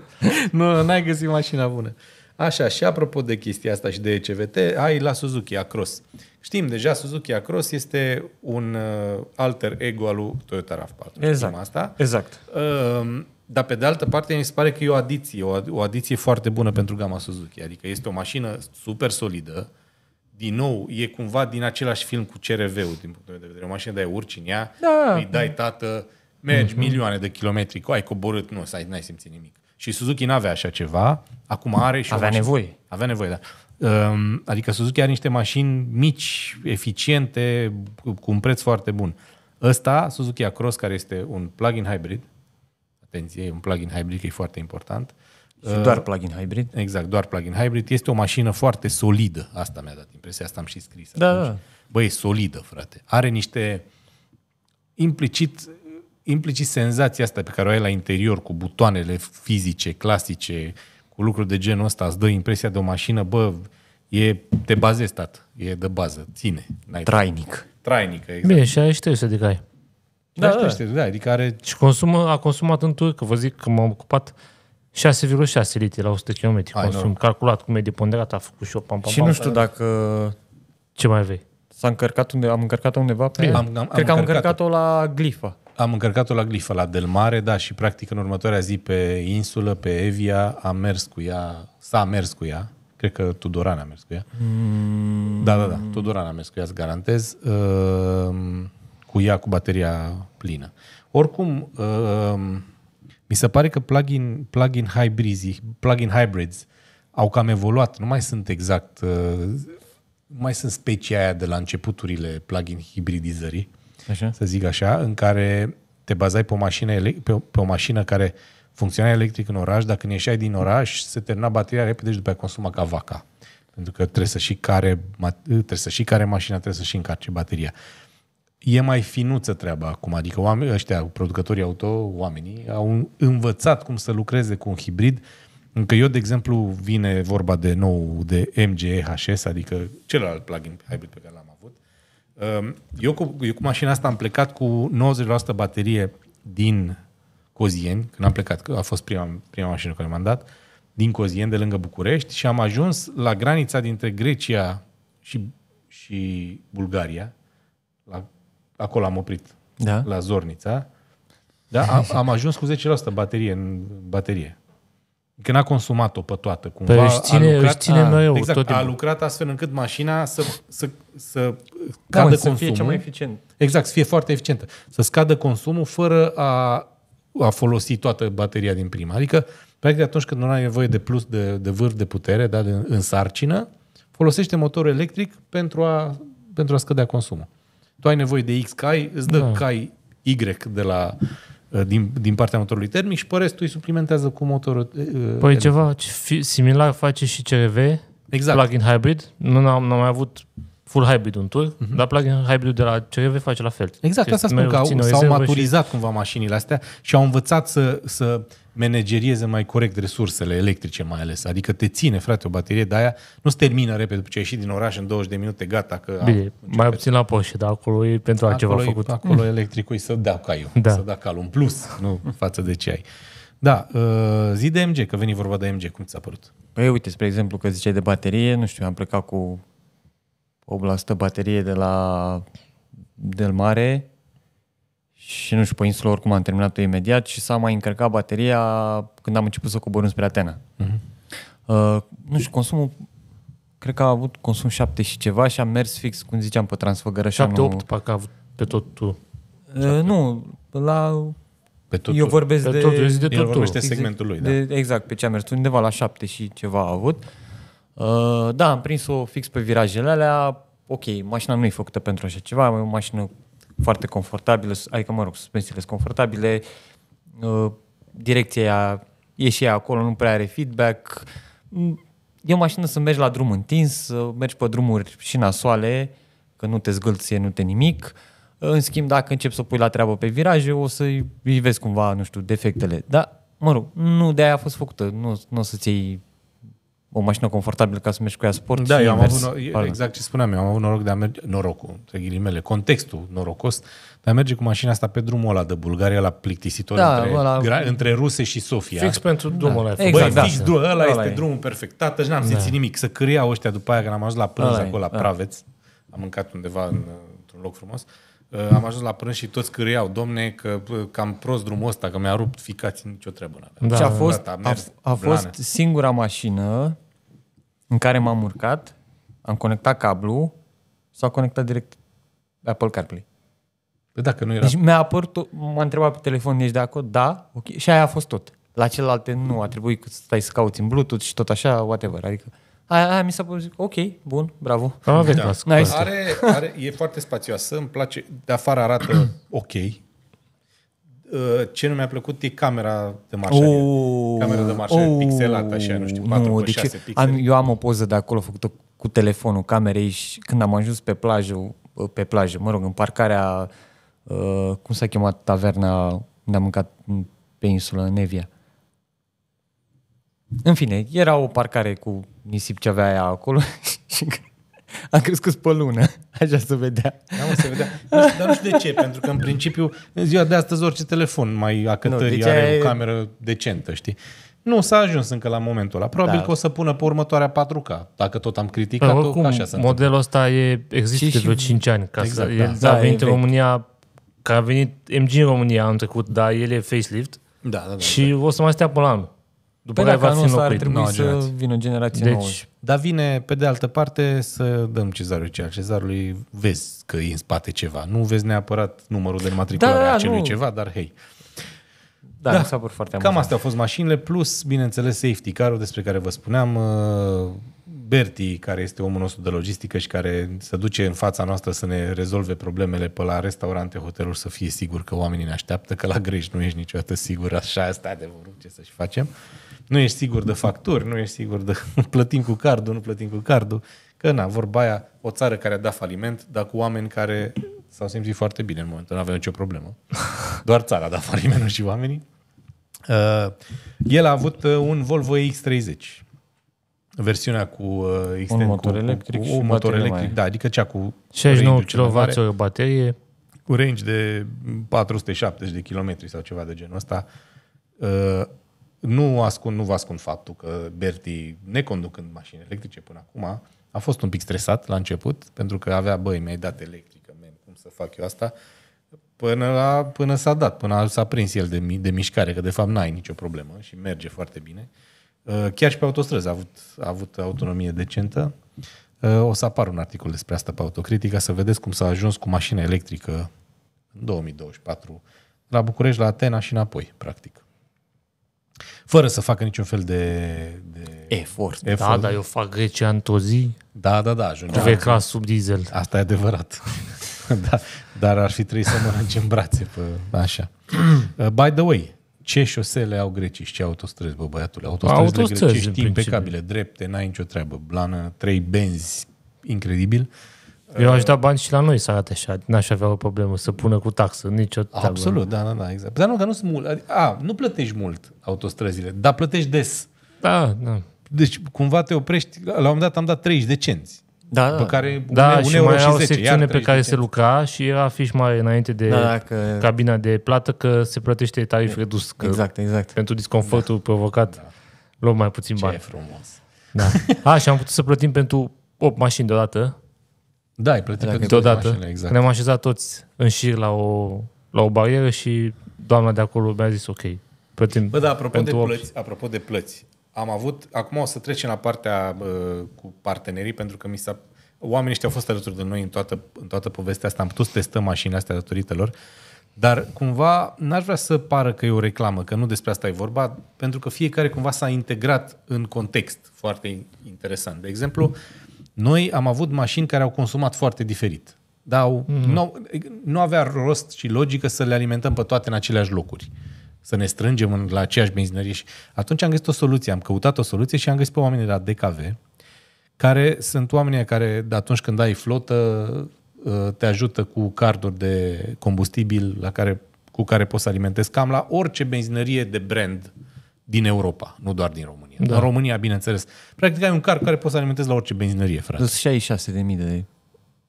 nu, n-ai găsit mașina bună. Așa, și apropo de chestia asta și de CVT, ai la Suzuki Acros. Știm deja, Suzuki Acros este un uh, alter ego al lui Toyota RAV4. Exact. asta. Exact. Uh, dar pe de altă parte mi se pare că e o adiție, o, o adiție foarte bună pentru gama Suzuki. Adică este o mașină super solidă, din nou, e cumva din același film cu CRV-ul, din punctul meu de vedere. O mașină de urci în ea, da. îi dai tată, mergi mm-hmm. milioane de kilometri, cu ai coborât, nu, stai, n-ai simțit nimic. Și Suzuki n-avea așa ceva, acum are și Avea nevoie. Avea nevoie, da. Ehm, adică Suzuki are niște mașini mici, eficiente, cu un preț foarte bun. Ăsta, Suzuki Acros, care este un plug-in hybrid, atenție, e un plug-in hybrid, că e foarte important, și uh, doar plug-in hybrid? Exact, doar plug-in hybrid. Este o mașină foarte solidă. Asta mi-a dat impresia, asta am și scris. Da, atunci. Da. Bă, e solidă, frate. Are niște... Implicit, implicit senzația asta pe care o ai la interior cu butoanele fizice, clasice, cu lucruri de genul ăsta, îți dă impresia de o mașină, bă, e, te bazezi, stat. E de bază, ține. N-ai trainic. Trainică, exact. Bine, și aia știu să decai. ai. Da, da, da. da, adică are... Și consumă, a consumat în tur, că vă zic că m-am ocupat 6,6 litri la 100 km Ai, consum, nu. calculat cum e de ponderat, a făcut și o pam, pam, Și pam, nu știu pam, dacă... Ce mai vei. S-a încărcat unde, am încărcat undeva pe... Am, am, Cred că am încărcat-o, la Glifa. Am încărcat-o la Glifa, la Del Mare, da, și practic în următoarea zi pe insulă, pe Evia, am mers cu ea, s-a mers cu ea, cred că Tudoran a mers cu ea. Mm. Da, da, da, Tudoran a mers cu ea, îți garantez, uh, cu ea, cu bateria plină. Oricum, uh, mi se pare că plugin, plugin hybrids, plugin hybrids au cam evoluat, nu mai sunt exact, uh, nu mai sunt specia aia de la începuturile plugin hibridizării, așa. să zic așa, în care te bazai pe o mașină, pe o, pe o mașină care funcționa electric în oraș, dacă ne ieșeai din oraș, se termina bateria repede și după aia consuma ca vaca. Pentru că trebuie să și care, trebuie să și care mașina, trebuie să și încarce bateria e mai finuță treaba acum, adică oameni, ăștia, producătorii auto, oamenii, au învățat cum să lucreze cu un hibrid, încă eu, de exemplu, vine vorba de nou de MGE-HS, adică celălalt plugin hybrid pe care l-am avut. Ehm, eu cu, eu cu mașina asta am plecat cu 90% baterie din Cozieni, când am plecat, că a fost prima, prima mașină care m-am dat, din Cozieni, de lângă București, și am ajuns la granița dintre Grecia și, și Bulgaria, la acolo am oprit, da? la Zornița, da? Am, am ajuns cu 10% baterie în baterie. Că n-a consumat-o pe toată. Cumva păi își ține, a lucrat, își ține a, mereu, exact, tot a lucrat astfel încât mașina să, să, să da, cadă mă, consumul. Să fie cea mai eficient. Exact, să fie foarte eficientă. Să scadă consumul fără a, a folosi toată bateria din prima. Adică, practic, atunci când nu ai nevoie de plus, de, de vârf, de putere, da, de, în sarcină, folosește motorul electric pentru a, pentru a scădea consumul tu ai nevoie de X cai, îți dă da. cai Y de la, uh, din, din partea motorului termic și pe restul îi suplimentează cu motorul uh, Păi termic. ceva similar face și CRV, exact. plug-in hybrid. Nu am, am mai avut full hybrid un tur, uh-huh. Mhm. dar plug-in hybrid de la CRV face la fel. Exact, asta spun că au, s-au maturizat și... cumva mașinile astea și au învățat să, să menegerieze mai corect resursele electrice mai ales. Adică te ține, frate, o baterie de aia, nu se termină repede după ce ai ieșit din oraș în 20 de minute, gata. Că Bine, mai puțin la poștă, dar acolo e pentru acolo altceva e, făcut. Acolo electricul să dea caiul, da. să dea calul în plus, nu față de ce ai. Da, uh, zi de MG, că veni vorba de MG, cum ți s-a părut? Păi uite, spre exemplu, că ziceai de baterie, nu știu, am plecat cu 8% baterie de la Del Mare, și nu știu, pe insulă oricum am terminat-o imediat și s-a mai încărcat bateria când am început să coborâm spre Atena. Uh-huh. Uh, nu știu, consumul cred că a avut consum 7 și ceva și am mers fix, cum ziceam, pe Transfăgărășanu. 7-8 nu... parcă a avut pe tot tu. Uh, nu, la... Pe tot eu vorbesc pe de... Tot, de tot el vorbește tu. segmentul lui, exact, da. de, da. Exact, pe ce am mers. Undeva la 7 și ceva a avut. Uh, da, am prins-o fix pe virajele alea. Ok, mașina nu e făcută pentru așa ceva, e o mașină foarte confortabilă, adică, mă rog, suspensiile sunt confortabile, uh, direcția e și ea acolo, nu prea are feedback. Mm, e o mașină să mergi la drum întins, să mergi pe drumuri și nasoale, că nu te zgâlție, nu te nimic. Uh, în schimb, dacă începi să o pui la treabă pe viraje, o să-i vezi cumva, nu știu, defectele. Dar, mă rog, nu de aia a fost făcută. Nu, nu o să-ți iei o mașină confortabilă ca să mergi cu ea sport. Da, eu am avut, nor- exact ce spuneam, eu am avut noroc de a merge, norocul, între ghilimele, contextul norocos, de a merge cu mașina asta pe drumul ăla de Bulgaria, la plictisitor da, între, ăla, gra, între Ruse și Sofia. Fix pentru da. drumul exact, da. ăla. Exact, Băi, fix, da, ăla este e. drumul perfect. Tată, și n-am da. simțit nimic. Să cârea ăștia după aia, când am ajuns la prânz acolo, la Praveț. Da. Praveț, am mâncat undeva în, într-un loc frumos, uh, am ajuns la prânz și toți câriau, domne, că cam prost drumul ăsta, că mi-a rupt ficați, nicio treabă. Da. Și a fost, a, a fost singura mașină în care m-am urcat, am conectat cablu, s-a conectat direct Apple CarPlay. Păi dacă nu era... Deci mi-a apărut, m-a întrebat pe telefon, ești de acord? Da, ok. Și aia a fost tot. La celelalte nu, a trebuit să stai să cauți în Bluetooth și tot așa, whatever. Adică aia, aia mi s-a părut, ok, bun, bravo. Am da. nice. are, are, e foarte spațioasă, îmi place, de afară arată ok, Uh, ce nu mi-a plăcut e camera de marșare. Oh, camera de marșare oh, pixelată, așa, nu știu, 4 nu, deci 6 pixel. am, Eu am o poză de acolo făcută cu telefonul camerei și când am ajuns pe plajă, pe plajă, mă rog, în parcarea, uh, cum s-a chemat taverna unde am mâncat pe insulă, Nevia. În fine, era o parcare cu nisip ce avea aia acolo și am crescut pe lună, așa se vedea. Da, se vedea. Nu știu, dar nu știu de ce, pentru că în principiu în ziua de astăzi orice telefon mai acătării deci are o cameră decentă, știi? Nu, s-a ajuns încă la momentul ăla. Probabil da. că o să pună pe următoarea 4K, dacă tot am criticat-o, păi, oricum, așa se Modelul ăsta e, există de vreo 5 ani. Ca exact, să, da. El da, a venit da, în România, că a venit MG în România anul trecut, dar el e facelift. Da, da, da, și da. o să mai stea pe la anul. După păi care dacă nu, ar trebui noua să vină generația deci, nouă. Dar vine, pe de altă parte, să dăm cezarul cea. Cezarului vezi că e în spate ceva. Nu vezi neapărat numărul de matriculare da, a acelui nu. ceva, dar hei. Da, da. s-a părut foarte Cam amuzant. astea au fost mașinile, plus, bineînțeles, safety car despre care vă spuneam. Uh, Berti, care este omul nostru de logistică și care se duce în fața noastră să ne rezolve problemele pe la restaurante, hoteluri, să fie sigur că oamenii ne așteaptă, că la greș nu ești niciodată sigur, așa este adevărul, ce să-și facem nu ești sigur de facturi, nu ești sigur de plătim cu cardul, nu plătim cu cardul, că na, vorba aia, o țară care a dat faliment, dar cu oameni care s-au simțit foarte bine în momentul, nu aveau nicio problemă. Doar țara a dat faliment și oamenii. Uh, el a avut uh, un Volvo X30, versiunea cu uh, extend, un motor cu, electric, cu, cu, un motor electric da, adică cea cu 69 o baterie cu range de 470 de kilometri sau ceva de genul ăsta. Uh, nu, ascund, nu vă ascund faptul că Berti, neconducând mașini electrice până acum, a fost un pic stresat la început, pentru că avea, băi, mi-ai dat electrică, man, cum să fac eu asta? Până, la, până s-a dat, până s-a prins el de, de mișcare, că de fapt n-ai nicio problemă și merge foarte bine. Uh, chiar și pe autostrăzi a avut, a avut autonomie decentă. Uh, o să apară un articol despre asta pe Autocritica, să vedeți cum s-a ajuns cu mașina electrică în 2024 la București, la Atena și înapoi, practic. Fără să facă niciun fel de... de efort. efort. Da, dar eu fac 10 ani o zi. Da, da, da. Da. Vecra sub diesel. Asta e adevărat. da, dar ar fi trebuit să mănânce în brațe pe așa. By the way, ce șosele au grecii și ce autostrăzi, bă, băiatule? Autostrăzi, autostrăzi grecești impecabile, drepte, n-ai nicio treabă. Blană, trei benzi, incredibil. Uh, eu aș da bani și la noi să arate așa, n-aș avea o problemă să pună cu taxă, nicio treabă. Absolut, da, da, da, exact. Dar nu, că nu sunt mult, a, nu plătești mult autostrăzile, dar plătești des. Da, da. Deci cumva te oprești, la un moment dat am dat 30 de cenți. Da, da. Pe care da, un, un și euro mai și au 10, secțiune pe care se lucra și era afiș mare înainte de da, că... cabina de plată că se plătește tarif e, redus. Că exact, exact. Pentru disconfortul da. provocat da. luăm mai puțin Ce bani. Ce frumos. Da. A, și am putut să plătim pentru 8 mașini deodată da, ai plătit pentru deodată. Mașină, exact. Ne-am așezat toți în șir la o, la o barieră și doamna de acolo mi-a zis ok. Plătim Bă, da, apropo de, plăți, apropo de plăți, am avut, acum o să trecem la partea uh, cu partenerii, pentru că mi s-a, oamenii ăștia au fost alături de noi în toată, în toată povestea asta, am putut să testăm mașinile astea datorită lor, dar cumva n-aș vrea să pară că e o reclamă, că nu despre asta e vorba, pentru că fiecare cumva s-a integrat în context foarte interesant. De exemplu, mm noi am avut mașini care au consumat foarte diferit. Dar mm-hmm. nu, nu avea rost și logică să le alimentăm pe toate în aceleași locuri. Să ne strângem în, la aceeași benzinărie. Și atunci am găsit o soluție, am căutat o soluție și am găsit pe oamenii de la DKV, care sunt oamenii care, de atunci când ai flotă, ă, te ajută cu carduri de combustibil la care, cu care poți să alimentezi cam la orice benzinărie de brand din Europa, nu doar din România. Da. În România, bineînțeles, practic ai un car care poți să alimentezi la orice benzinărie, frate. Sunt 66 de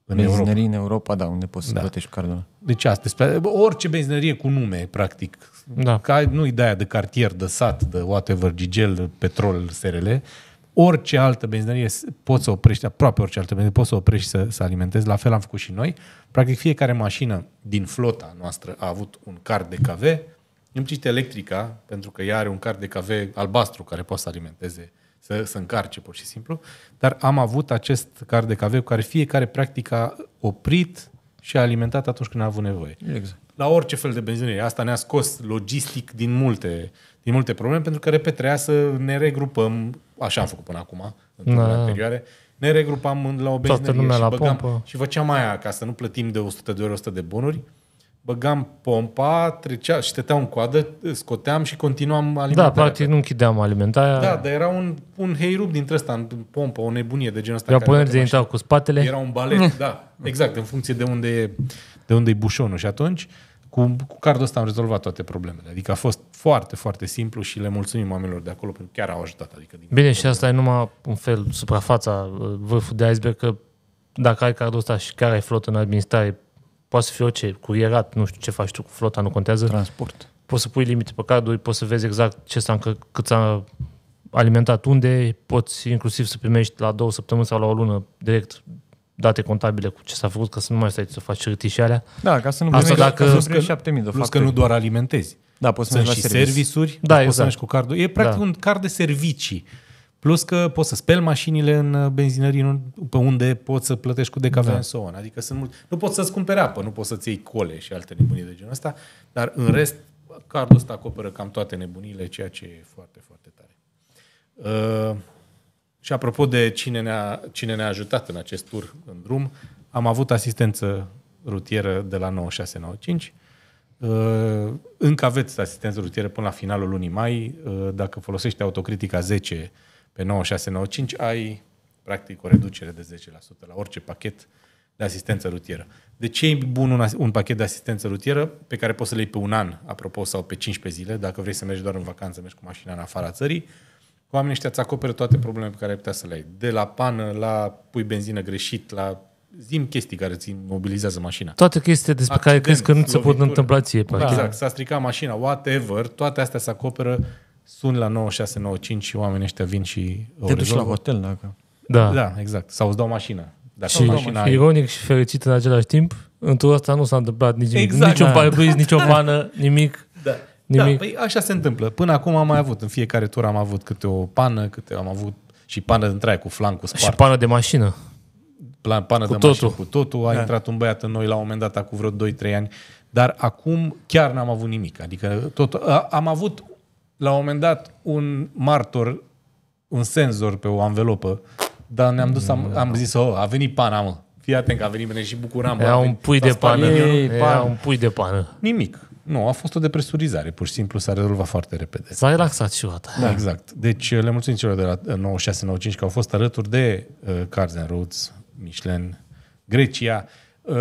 în Europa. în Europa, da, unde poți să da. plătești cardul Deci asta, orice benzinărie cu nume, practic. Da. Ca, nu-i de aia de cartier, de sat, de whatever, Gigel, Petrol, SRL. Orice altă benzinărie poți să oprești, aproape orice altă benzinărie poți să oprești să, să alimentezi. La fel am făcut și noi. Practic fiecare mașină din flota noastră a avut un card de KV, îmi electrica, pentru că ea are un card de cave albastru care poate să alimenteze, să, să încarce pur și simplu, dar am avut acest card de cave cu care fiecare practic a oprit și a alimentat atunci când a avut nevoie. Exact. La orice fel de benzinerie. Asta ne-a scos logistic din multe, din multe probleme, pentru că, repet, trebuia să ne regrupăm, așa am făcut până acum, în da. ne regrupam la o benzinerie și, băgam, la pompă. și făceam aia ca să nu plătim de 100 de ori 100 de bunuri băgam pompa, trecea, șteteam în coadă, scoteam și continuam da, alimentarea. Da, practic nu închideam alimentarea. Da, dar era un, un heirub dintre ăsta, în pompă, o nebunie de genul ăsta. Japonezii de intrau cu spatele. Era un balet, mm. da, exact, în funcție de unde e, de unde e bușonul. Și atunci, cu, cu cardul ăsta am rezolvat toate problemele. Adică a fost foarte, foarte simplu și le mulțumim oamenilor de acolo pentru că chiar au ajutat. Adică din Bine, și asta e numai un fel, suprafața, uh, vârful de iceberg, că dacă ai cardul ăsta și care ai flot în administrare, poate să fie orice, cu nu știu ce faci tu cu flota, nu contează. Transport. Poți să pui limite pe carduri, poți să vezi exact ce s-a încă, cât s-a alimentat unde, poți inclusiv să primești la două săptămâni sau la o lună direct date contabile cu ce s-a făcut, ca să nu mai stai să faci hârtii și alea. Da, ca să nu Asta dacă... Că, plus că, 7000 de plus că nu doar alimentezi. Da, poți să mergi la servicii. servisuri, da, exact. poți să exact. mergi cu cardul. E practic da. un card de servicii. Plus că poți să speli mașinile în uh, benzinării pe unde poți să plătești cu decafea da. în so Adică sunt mult... Nu poți să-ți cumperi apă, nu poți să-ți iei cole și alte nebunii de genul ăsta, dar în rest cardul ăsta acoperă cam toate nebunile, ceea ce e foarte, foarte tare. Uh, și apropo de cine ne-a, cine ne-a ajutat în acest tur în drum, am avut asistență rutieră de la 9695. Uh, încă aveți asistență rutieră până la finalul lunii mai. Uh, dacă folosești autocritica 10, pe 9695 ai practic o reducere de 10% la orice pachet de asistență rutieră. De ce e bun un, un pachet de asistență rutieră pe care poți să-l iei pe un an, apropo, sau pe 15 zile, dacă vrei să mergi doar în vacanță, mergi cu mașina în afara țării, oamenii ăștia îți acoperă toate problemele pe care ai putea să le ai. De la pană, la pui benzină greșit, la zim chestii care ți mobilizează mașina. Toate chestiile despre Accident, care crezi că nu se pot întâmpla ție. Da, exact, s-a stricat mașina, whatever, toate astea se acoperă sun la 9695 și oamenii ăștia vin și o Te duci la hotel dacă... Da. Da, exact. Sau îți dau mașina. Dacă și mașina și ironic și fericit în același timp, în turul asta nu s-a întâmplat nici nimic. Exact. Niciun da. parbriz, nici o pană, da. nimic. Da. Nimic. Da, păi așa se întâmplă. Până acum am mai avut. În fiecare tur am avut câte o pană, câte am avut și pană de aia cu flancul spart. Și pană de mașină. Plan, pană cu de totul. mașină cu totul. A da. intrat un băiat în noi la un moment dat, acum vreo 2-3 ani. Dar acum chiar n-am avut nimic. Adică tot, a, am avut la un moment dat, un martor, un senzor pe o anvelopă, dar ne-am dus, am, am zis, oh, a venit pana, mă. Fii atent că a venit bine și bucuram. Era un pui de pană. Era un pui de pană. Nimic. Nu, a fost o depresurizare, pur și simplu s-a rezolvat foarte repede. S-a relaxat și o Da, exact. Deci le mulțumim celor de la 96, uh, 95 că au fost alături de uh, Cars and Roads, Michelin, Grecia, uh,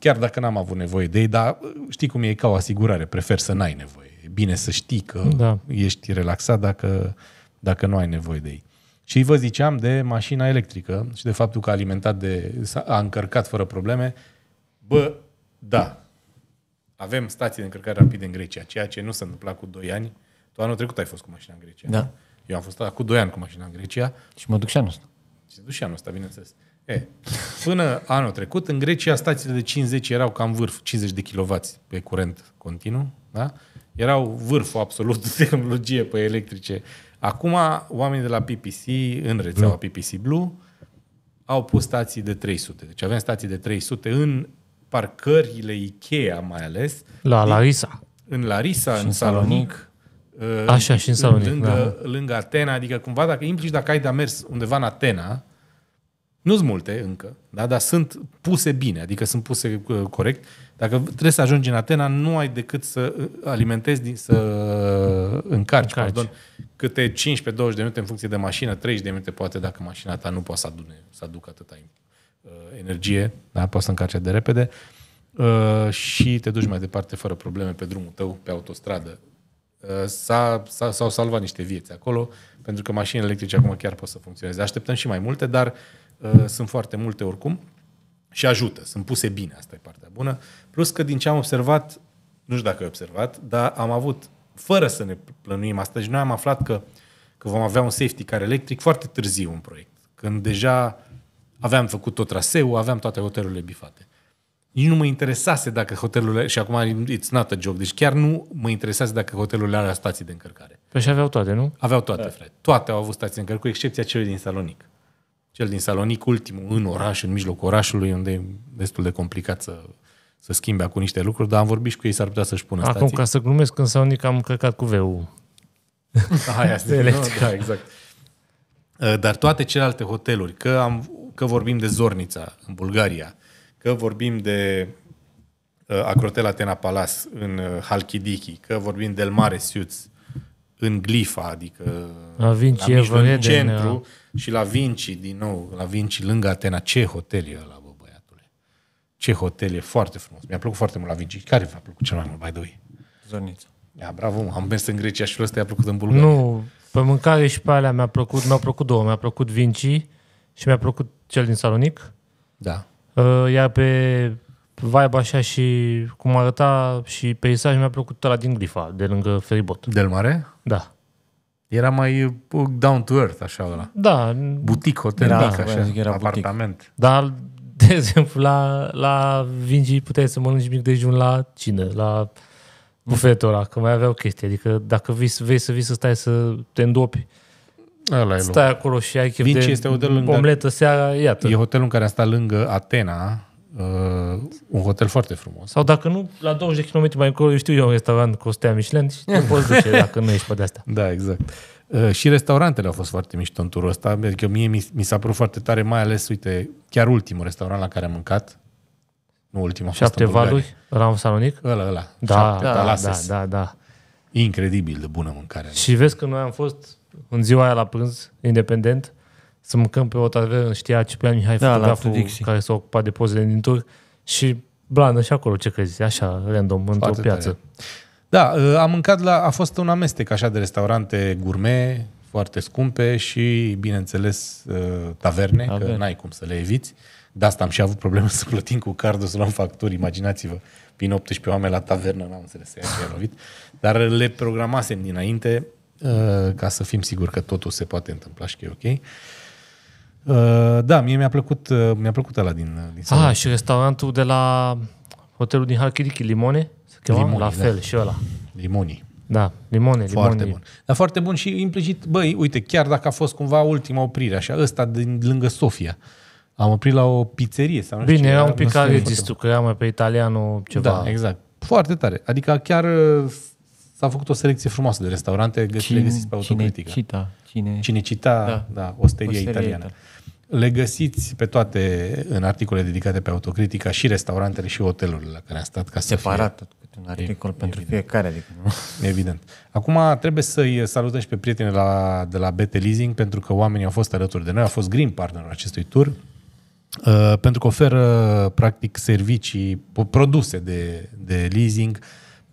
chiar dacă n-am avut nevoie de ei, dar uh, știi cum e ca o asigurare, prefer să n-ai nevoie e bine să știi că da. ești relaxat dacă, dacă nu ai nevoie de ei. Și vă ziceam de mașina electrică și de faptul că a alimentat de, a încărcat fără probleme. Bă, da, avem stații de încărcare rapide în Grecia, ceea ce nu se întâmpla cu 2 ani. Tu anul trecut ai fost cu mașina în Grecia. Da. Eu am fost cu 2 ani cu mașina în Grecia. Și mă duc și anul ăsta. Și duc și anul ăsta, bineînțeles. E, până anul trecut, în Grecia, stațiile de 50 erau cam vârf, 50 de kW pe curent continuu, da? erau vârful absolut de tehnologie pe electrice. Acum, oamenii de la PPC, în rețeaua Blue. PPC Blue, au pus stații de 300. Deci avem stații de 300 în parcările Ikea, mai ales. La Larisa. În Larisa, și în, în Salonic. Salonic. Așa, și în Salonic. Lângă, da. lângă Atena, adică cumva, dacă implici, dacă ai de mers undeva în Atena, nu sunt multe încă, da? dar sunt puse bine, adică sunt puse uh, corect dacă trebuie să ajungi în Atena, nu ai decât să uh, alimentezi, să uh, încarci, încarci. Pardon, câte 15-20 de minute în funcție de mașină, 30 de minute poate dacă mașina ta nu poate să, adune, să aducă atâta uh, energie, da? poate să încarce de repede și te duci mai departe fără probleme pe drumul tău, pe autostradă. S-a, s au salvat niște vieți acolo, pentru că mașinile electrice acum chiar pot să funcționeze. Așteptăm și mai multe, dar uh, sunt foarte multe oricum și ajută, sunt puse bine, asta e partea bună. Plus că din ce am observat, nu știu dacă ai observat, dar am avut, fără să ne plănuim asta, și deci noi am aflat că, că vom avea un safety car electric foarte târziu în proiect, când deja aveam făcut tot traseul, aveam toate hotelurile bifate. Nici nu mă interesase dacă hotelurile, și acum it's not a joke, deci chiar nu mă interesase dacă hotelurile alea stații de încărcare. Păi și aveau toate, nu? Aveau toate, da. frate. Toate au avut stații de încărcare, cu excepția celui din Salonic cel din Salonic, ultimul în oraș, în mijlocul orașului, unde e destul de complicat să, să schimbe acum niște lucruri, dar am vorbit și cu ei, s-ar putea să-și pună Acum, stații. ca să glumesc, în Salonic am căcat cu VU. Aia, asta electric. Da, exact. Ă, dar toate celelalte hoteluri, că, am, că vorbim de Zornița în Bulgaria, că vorbim de ă, Acrotel Atena Palace în ă, Halkidiki, că vorbim del Mare Suites în Glifa, adică Avinci, da, la mijloc, în centru, da. Și la Vinci, din nou, la Vinci, lângă Atena, ce hotel e ăla, bă, băiatule? Ce hotel e foarte frumos. Mi-a plăcut foarte mult la Vinci. Care v-a plăcut cel mai mult, mai doi? Zornița. Ia, bravo, am mers în Grecia și ăsta i-a plăcut în Bulgaria. Nu, pe mâncare și pe alea mi-a plăcut, mi-au plăcut două. Mi-a plăcut Vinci și mi-a plăcut cel din Salonic. Da. Uh, iar pe vibe așa și cum arăta și peisaj mi-a plăcut ăla din Glifa, de lângă feribot. Del Mare? Da. Era mai uh, down to earth, așa, ăla. Da. Butic, hotel da, era, mic, așa, era apartament. Butic. Dar, de exemplu, la, la Vinci puteai să mănânci mic dejun la cină, la bufetul ăla, că mai aveau chestii. Adică dacă să vei să vii să stai să te îndopi, Ăla stai e acolo și ai chef Vinci de este hotel omletă lângă... seara, iată. E hotelul în care a stat lângă Atena, uh, un hotel foarte frumos. Sau dacă nu, la 20 de km mai încolo, eu știu eu un restaurant cu stea Michelin și te poți duce dacă nu ești pe de-astea. Da, exact. Uh, și restaurantele au fost foarte mișto în turul ăsta. Adică mie mi, mi s-a părut foarte tare, mai ales, uite, chiar ultimul restaurant la care am mâncat, nu ultimul, a fost Șapte valuri, la un salonic? Ăla, ăla. Da, Șapte, da, da, da, da. Incredibil de bună mâncare. Și vezi că noi am fost în ziua aia la prânz, independent, să mâncăm pe o tavernă, știa Ciprian Mihai, da, fotograful care s-a ocupat de pozele din tur și blană și acolo, ce crezi, așa, random, într-o piață. Tare. Da, uh, am mâncat la, a fost un amestec așa de restaurante gourmet, foarte scumpe și, bineînțeles, uh, taverne, Tavern. că n-ai cum să le eviți. De asta am și avut probleme să plătim cu cardul, să luăm facturi, imaginați-vă. prin 18 oameni la tavernă, n-am înțeles să ia lovit. Dar le programasem dinainte uh, ca să fim siguri că totul se poate întâmpla și că e ok. Uh, da, mie mi-a plăcut, uh, mi-a plăcut ăla din, din Ah, și restaurantul de la hotelul din Halkidiki, Limone? Se chema la da. fel da. și ăla. Limoni, Da, limone, Foarte limone. bun. Dar foarte bun și implicit, băi, uite, chiar dacă a fost cumva ultima oprire, așa, ăsta din lângă Sofia, am oprit la o pizzerie sau nu Bine, știu, era un pic aregistu, că era mai pe italianul ceva. Da, exact. Foarte tare. Adică chiar uh, s-a făcut o selecție frumoasă de restaurante, cine, le găsiți pe autocritică. Cine cita. Cine, cine cita, da, da osteria, osteria italiană. italiană. Le găsiți pe toate în articole dedicate pe autocritica și restaurantele și hotelurile la care am stat. Ca să Separat, fie... câte un articol e, pentru evident. fiecare. Adică, nu? Evident. Acum trebuie să-i salutăm și pe prietenii la, de la BT Leasing pentru că oamenii au fost alături de noi, au fost green partnerul acestui tur uh, pentru că oferă practic servicii, produse de, de leasing uh,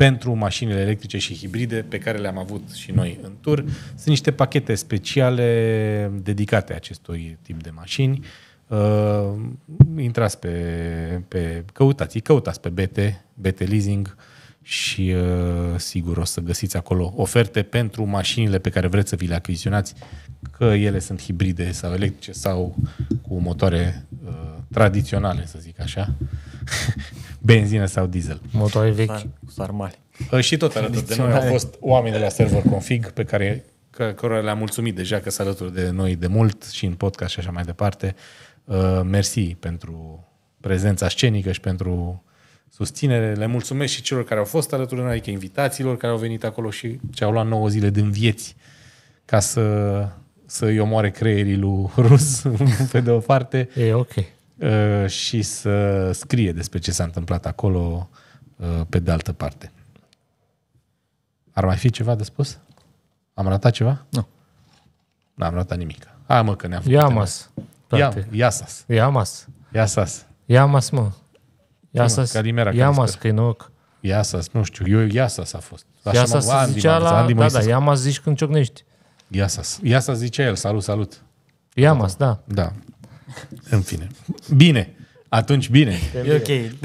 pentru mașinile electrice și hibride pe care le-am avut și noi în tur. Sunt niște pachete speciale dedicate acestui tip de mașini. Uh, intrați pe, pe căutați, căutați pe BT, BT Leasing, uh, și uh, sigur o să găsiți acolo oferte pentru mașinile pe care vreți să vi le achiziționați, că ele sunt hibride sau electrice sau cu motoare uh, tradiționale, să zic așa, benzină sau diesel. Motoare vechi. Sar, mari. Uh, și tot alături de noi au fost oamenii de la Server Config pe care cărora le-am mulțumit deja că se alături de noi de mult și în podcast și așa mai departe. Uh, mersi pentru prezența scenică și pentru susținere. Le mulțumesc și celor care au fost alături de noi, adică invitațiilor care au venit acolo și ce au luat 9 zile din vieți ca să, să-i omoare creierii lui Rus, pe de o parte. E okay. Uh, și să scrie despre ce s-a întâmplat acolo uh, pe de altă parte. Ar mai fi ceva de spus? Am ratat ceva? Nu. N-am ratat nimic. Hai mă că ne-am făcut. Iamas. Iamas. Ia Iamas, mă. Iasas, Calimera. Iamas, Căinoc. Iasas, nu știu, eu Iasas a fost. Așa Iasas mă, Andy, zicea la... Andy da, da, Iamas zici când ciocnești. Iasas. Iasas zicea el, salut, salut. Iamas, da. Da. În fine. Bine. Atunci bine. E ok.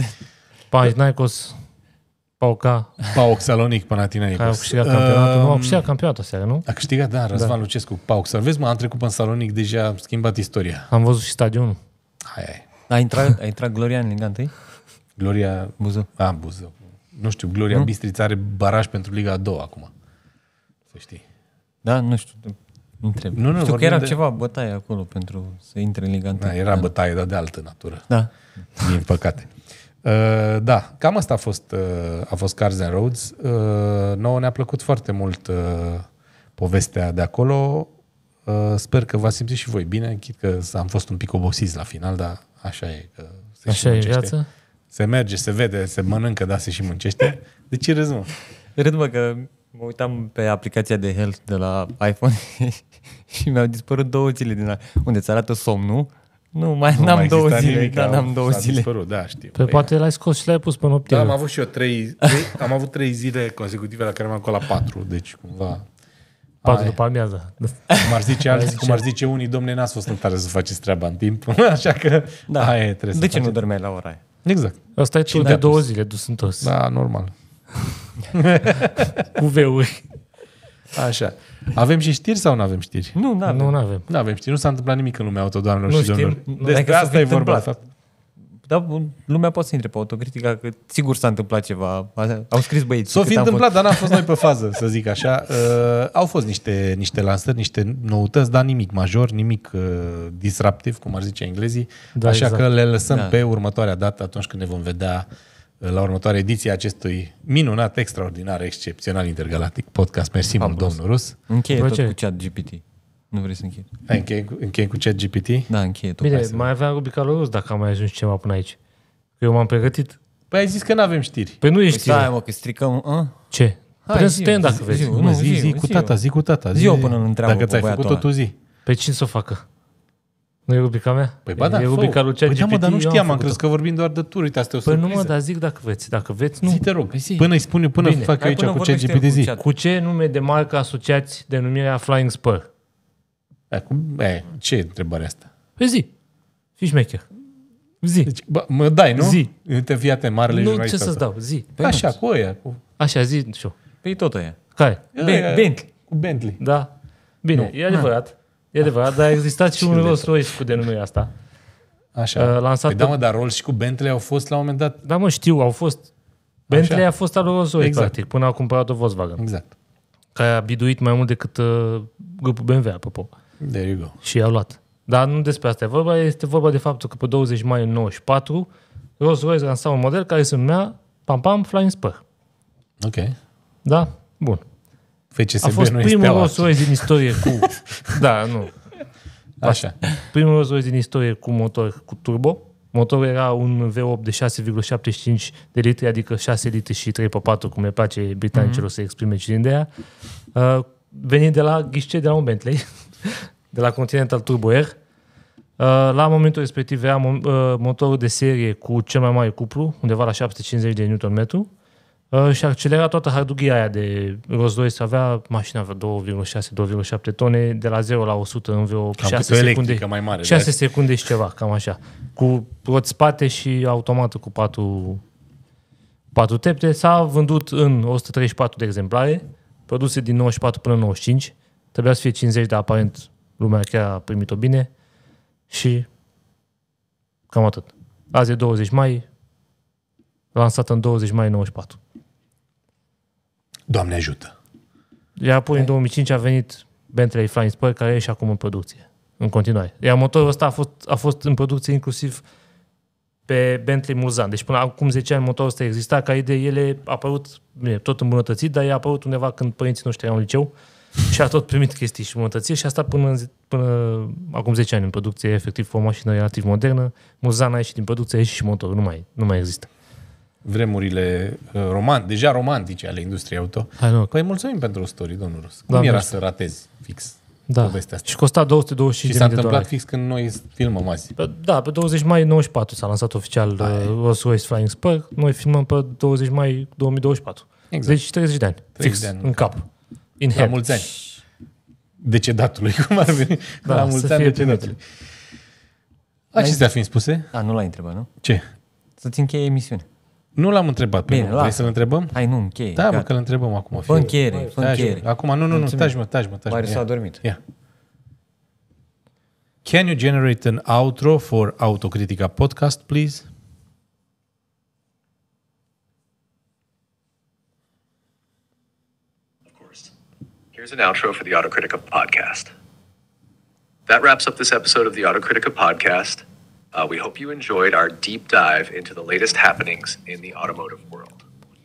Panathinaikos, Pauca. PAOK Salonic, Panathinaikos. Au câștigat campionatul, um, nu? Au ehm, câștigat campionatul seara, nu? A câștigat, da, Răzvan da. Lucescu, PAOK. Să vezi, mă, am trecut în Salonic, deja am schimbat istoria. Am văzut și stadionul. Hai, hai. A intrat, a intrat Glorian în Liga 1? Gloria... buză. A, buză. Nu știu, Gloria nu? Bistrița are baraj pentru Liga a doua acum. Să știi. Da, nu știu. Întreb. Nu, nu, știu că era de... ceva bătaie acolo pentru să intre în Liga Da, era bătaie, dar de altă natură. Da. Din păcate. Uh, da, cam asta a fost, uh, a fost Cars and Roads. Uh, nouă ne-a plăcut foarte mult uh, povestea de acolo. Uh, sper că v-ați simțit și voi bine. Chit că am fost un pic obosiți la final, dar așa e. Că se așa e viața. Se merge, se vede, se mănâncă, da, se și muncește. De deci ce râzi, mă? Râd, mă, că mă uitam pe aplicația de health de la iPhone și mi-au dispărut două zile din la... unde ți arată somnul. Nu, mai nu n-am mai două zile, nimic, da, n-am două zile. Dispărut, da, știu. Pe păi, păi poate da. l-ai scos și l-ai pus pe noapte. Da, am avut și eu trei, trei am avut trei zile consecutive la care m-am la patru, deci cumva... Patru după amiază. Cum ar zice, alții, cum ar zice unii, domne, n-ați fost în tare să faceți treaba în timp, așa că da. aia trebuie De să ce faceți. nu dormeai la ora aia? Exact. Asta e tu de două zile dus în tos. Da, normal. Cu veuri. Așa. Avem și știri sau nu avem știri? Nu, nu avem. Nu avem știri. Nu s-a întâmplat nimic în lumea auto, doamnelor nu și domnilor. Despre asta e vorba da, lumea poate să intre pe autocritica că sigur s-a întâmplat ceva. Au scris băieți. S-a fi întâmplat, fost... dar n-a fost noi pe fază, să zic așa. Uh, au fost niște, niște lansări, niște noutăți, dar nimic major, nimic uh, disruptiv, cum ar zice englezii. Da, așa exact. că le lăsăm da. pe următoarea dată, atunci când ne vom vedea uh, la următoarea ediție acestui minunat, extraordinar, excepțional intergalactic podcast. Mersi mult, domnul Rus. Încheie tot cu chat GPT. Nu vrei să închei. Ai închei cu, cu chat GPT? Da, închei. tu. Bine, mai aveam rubrica lui Rus dacă am mai ajuns ceva până aici. Eu m-am pregătit. Păi ai zis că nu avem știri. Păi nu e păi știri. Păi Stai mă, că stricăm... A? Ce? Hai, Putem să tăiem dacă vezi. Zi, nu, zi, zi, zi, zi, cu tata, zi cu tata. Zi, zi, zi până îl întreabă Dacă ți-ai făcut-o tu zi. Pe cine să o facă? Nu e rubrica mea? Păi ba da, e rubrica lui păi da, mă, dar nu știam, am crezut că vorbim doar de tur, uite, asta e o surpriză. Păi nu mă, dar zic dacă veți, dacă veți, nu. Zi, te rog, păi zi. până îi spun eu, până Bine. fac eu aici cu ce ChatGPT zi. Cu ce nume de marcă asociați denumirea Flying Spur? Acum, e, ce e întrebarea asta? Pe păi zi. Fii șmecher. Zi. Deci, bă, mă dai, nu? Zi. Te fii atent, marele Nu, ce să-ți dau? Zi. Păi Așa, cu ăia. Cu... Așa, zi și eu. Păi tot ăia. Care? Ben- Bentley. Cu Bentley. Da. Bine, nu. e adevărat. E adevărat, dar a existat și un Rolls Royce cu denumirea asta. Așa. Uh, lansat păi da, mă, dar Rolls și cu Bentley au fost la un moment dat... Da, mă, știu, au fost. Bentley Așa. a fost al lui Rolls Royce, exact. practic, până au cumpărat-o Volkswagen. Exact. Care a biduit mai mult decât uh, grupul BMW, apropo. Uh, There you go. Și i-au luat. Dar nu despre asta e vorba, este vorba de faptul că pe 20 mai 94 Rolls-Royce lansa un model care se numea Pam Pam Flying Spur. Ok. Da? Bun. FCSB păi A fost primul Rolls-Royce din istorie cu... da, nu. Așa. Primul Rolls-Royce din istorie cu motor cu turbo. Motorul era un V8 de 6,75 de litri, adică 6 litri și 3 pe 4, cum le place britanicilor mm-hmm. să exprime cilindrea. Uh, venit de la ghișce de la un Bentley de la Continental Turbo Air. Uh, la momentul respectiv era uh, motorul de serie cu cel mai mare cuplu, undeva la 750 de Nm, uh, și accelera toată hardughia aia de Rolls-Royce. Avea, mașina avea 2,6-2,7 tone, de la 0 la 100 în vreo cam 6 secunde. mai mare. 6 de secunde și ceva, cam așa. Cu roți spate și automată cu 4, 4 tepte. S-a vândut în 134 de exemplare, produse din 94 până 95. Trebuia să fie 50, dar aparent lumea chiar a primit-o bine și cam atât. Azi e 20 mai, lansat în 20 mai 94. Doamne ajută! Iar apoi Hai. în 2005 a venit Bentley Flying Spur, care e și acum în producție, în continuare. Iar motorul ăsta a fost, a fost în producție inclusiv pe Bentley Muzan. Deci până acum 10 ani motorul ăsta exista, ca idee, ele a apărut, bine, tot îmbunătățit, dar e a apărut undeva când părinții noștri erau în liceu, uh, și a tot primit chestii și îmbunătățiri și asta până, până acum 10 ani în producție, efectiv, o mașină relativ modernă. Muzana a ieșit din producție, a ieșit și motorul, nu mai, nu mai există. Vremurile uh, roman, deja romantice ale industriei auto. Hai, nu. Păi mulțumim pentru story, domnul Rus. Da, Cum da, era să ratezi fix? da. povestea asta. Și costa 225 și de dolari. Și s-a întâmplat fix când noi filmăm azi. Pe, da, pe 20 mai 94 s-a lansat oficial uh, Rolls-Royce Flying Spur. Noi filmăm pe 20 mai 2024. Exact. Deci 30 de ani. 30 fix, de ani în da. cap. cap. In La mulți ani. Decedatului, cum ar veni. Da, la mulți ani decedatului. Acestea fiind spuse... A, nu l-ai întrebat, nu? Ce? Să-ți încheie emisiunea. Nu l-am întrebat pe Bine, Vrei să-l întrebăm? Hai, nu, încheie. Da, mă, că-l întrebăm acum. Fă încheiere, fă încheiere. Acum, nu, nu, nu, Mulțumim. taci-mă, taci-mă, taci-mă. s-a adormit. Ia. Can you generate an outro for Autocritica podcast, please? Here's an outro for the Autocritica podcast. That wraps up this episode of the Autocritica podcast. Uh, we hope you enjoyed our deep dive into the latest happenings in the automotive world.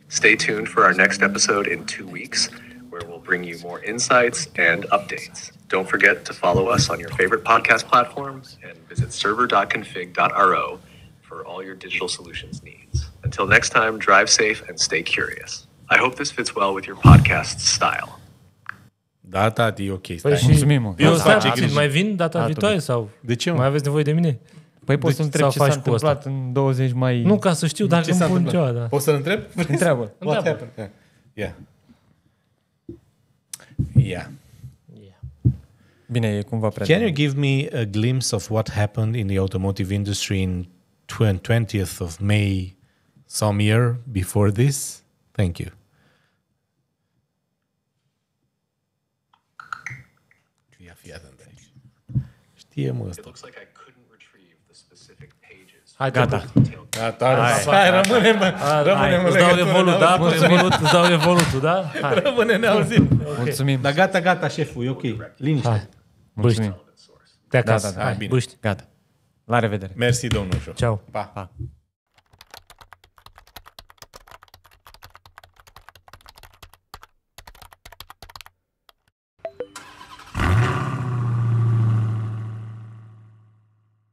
Stay tuned for our next episode in two weeks, where we'll bring you more insights and updates. Don't forget to follow us on your favorite podcast platforms and visit server.config.ro for all your digital solutions needs. Until next time, drive safe and stay curious. I hope this fits well with your podcast style. Da, tati, e ok. Stai. Păi și Mulțumim, mă. Eu da, face griji. mai vin data da, viitoare sau de ce, mă? mai aveți nevoie de mine? Păi poți să întreb ce s-a întâmplat asta? în 20 mai... Nu, ca să știu dar îmi pun ceva, da. Poți să l întreb? Întreabă. Întreabă. Ia. Ia. Bine, e cumva prea... Can you give me a glimpse of what happened in the automotive industry in 20th of May some year before this? Thank you. știe mă ăsta. Hai, gata. Gata, hai, hai, hai rămânem, hai, rămânem hai. Îți dau revolut, da? Revolut, îți dau revolutul, da? Hai. Rămâne ne auzim. Okay. Mulțumim. Dar gata, gata, șeful, e ok. Liniște. Hai. Mulțumim. Te da, acasă. Da, da, da. Hai, bine. Bâști. Gata. La revedere. Mersi, domnul Joe. Ceau. Pa. pa.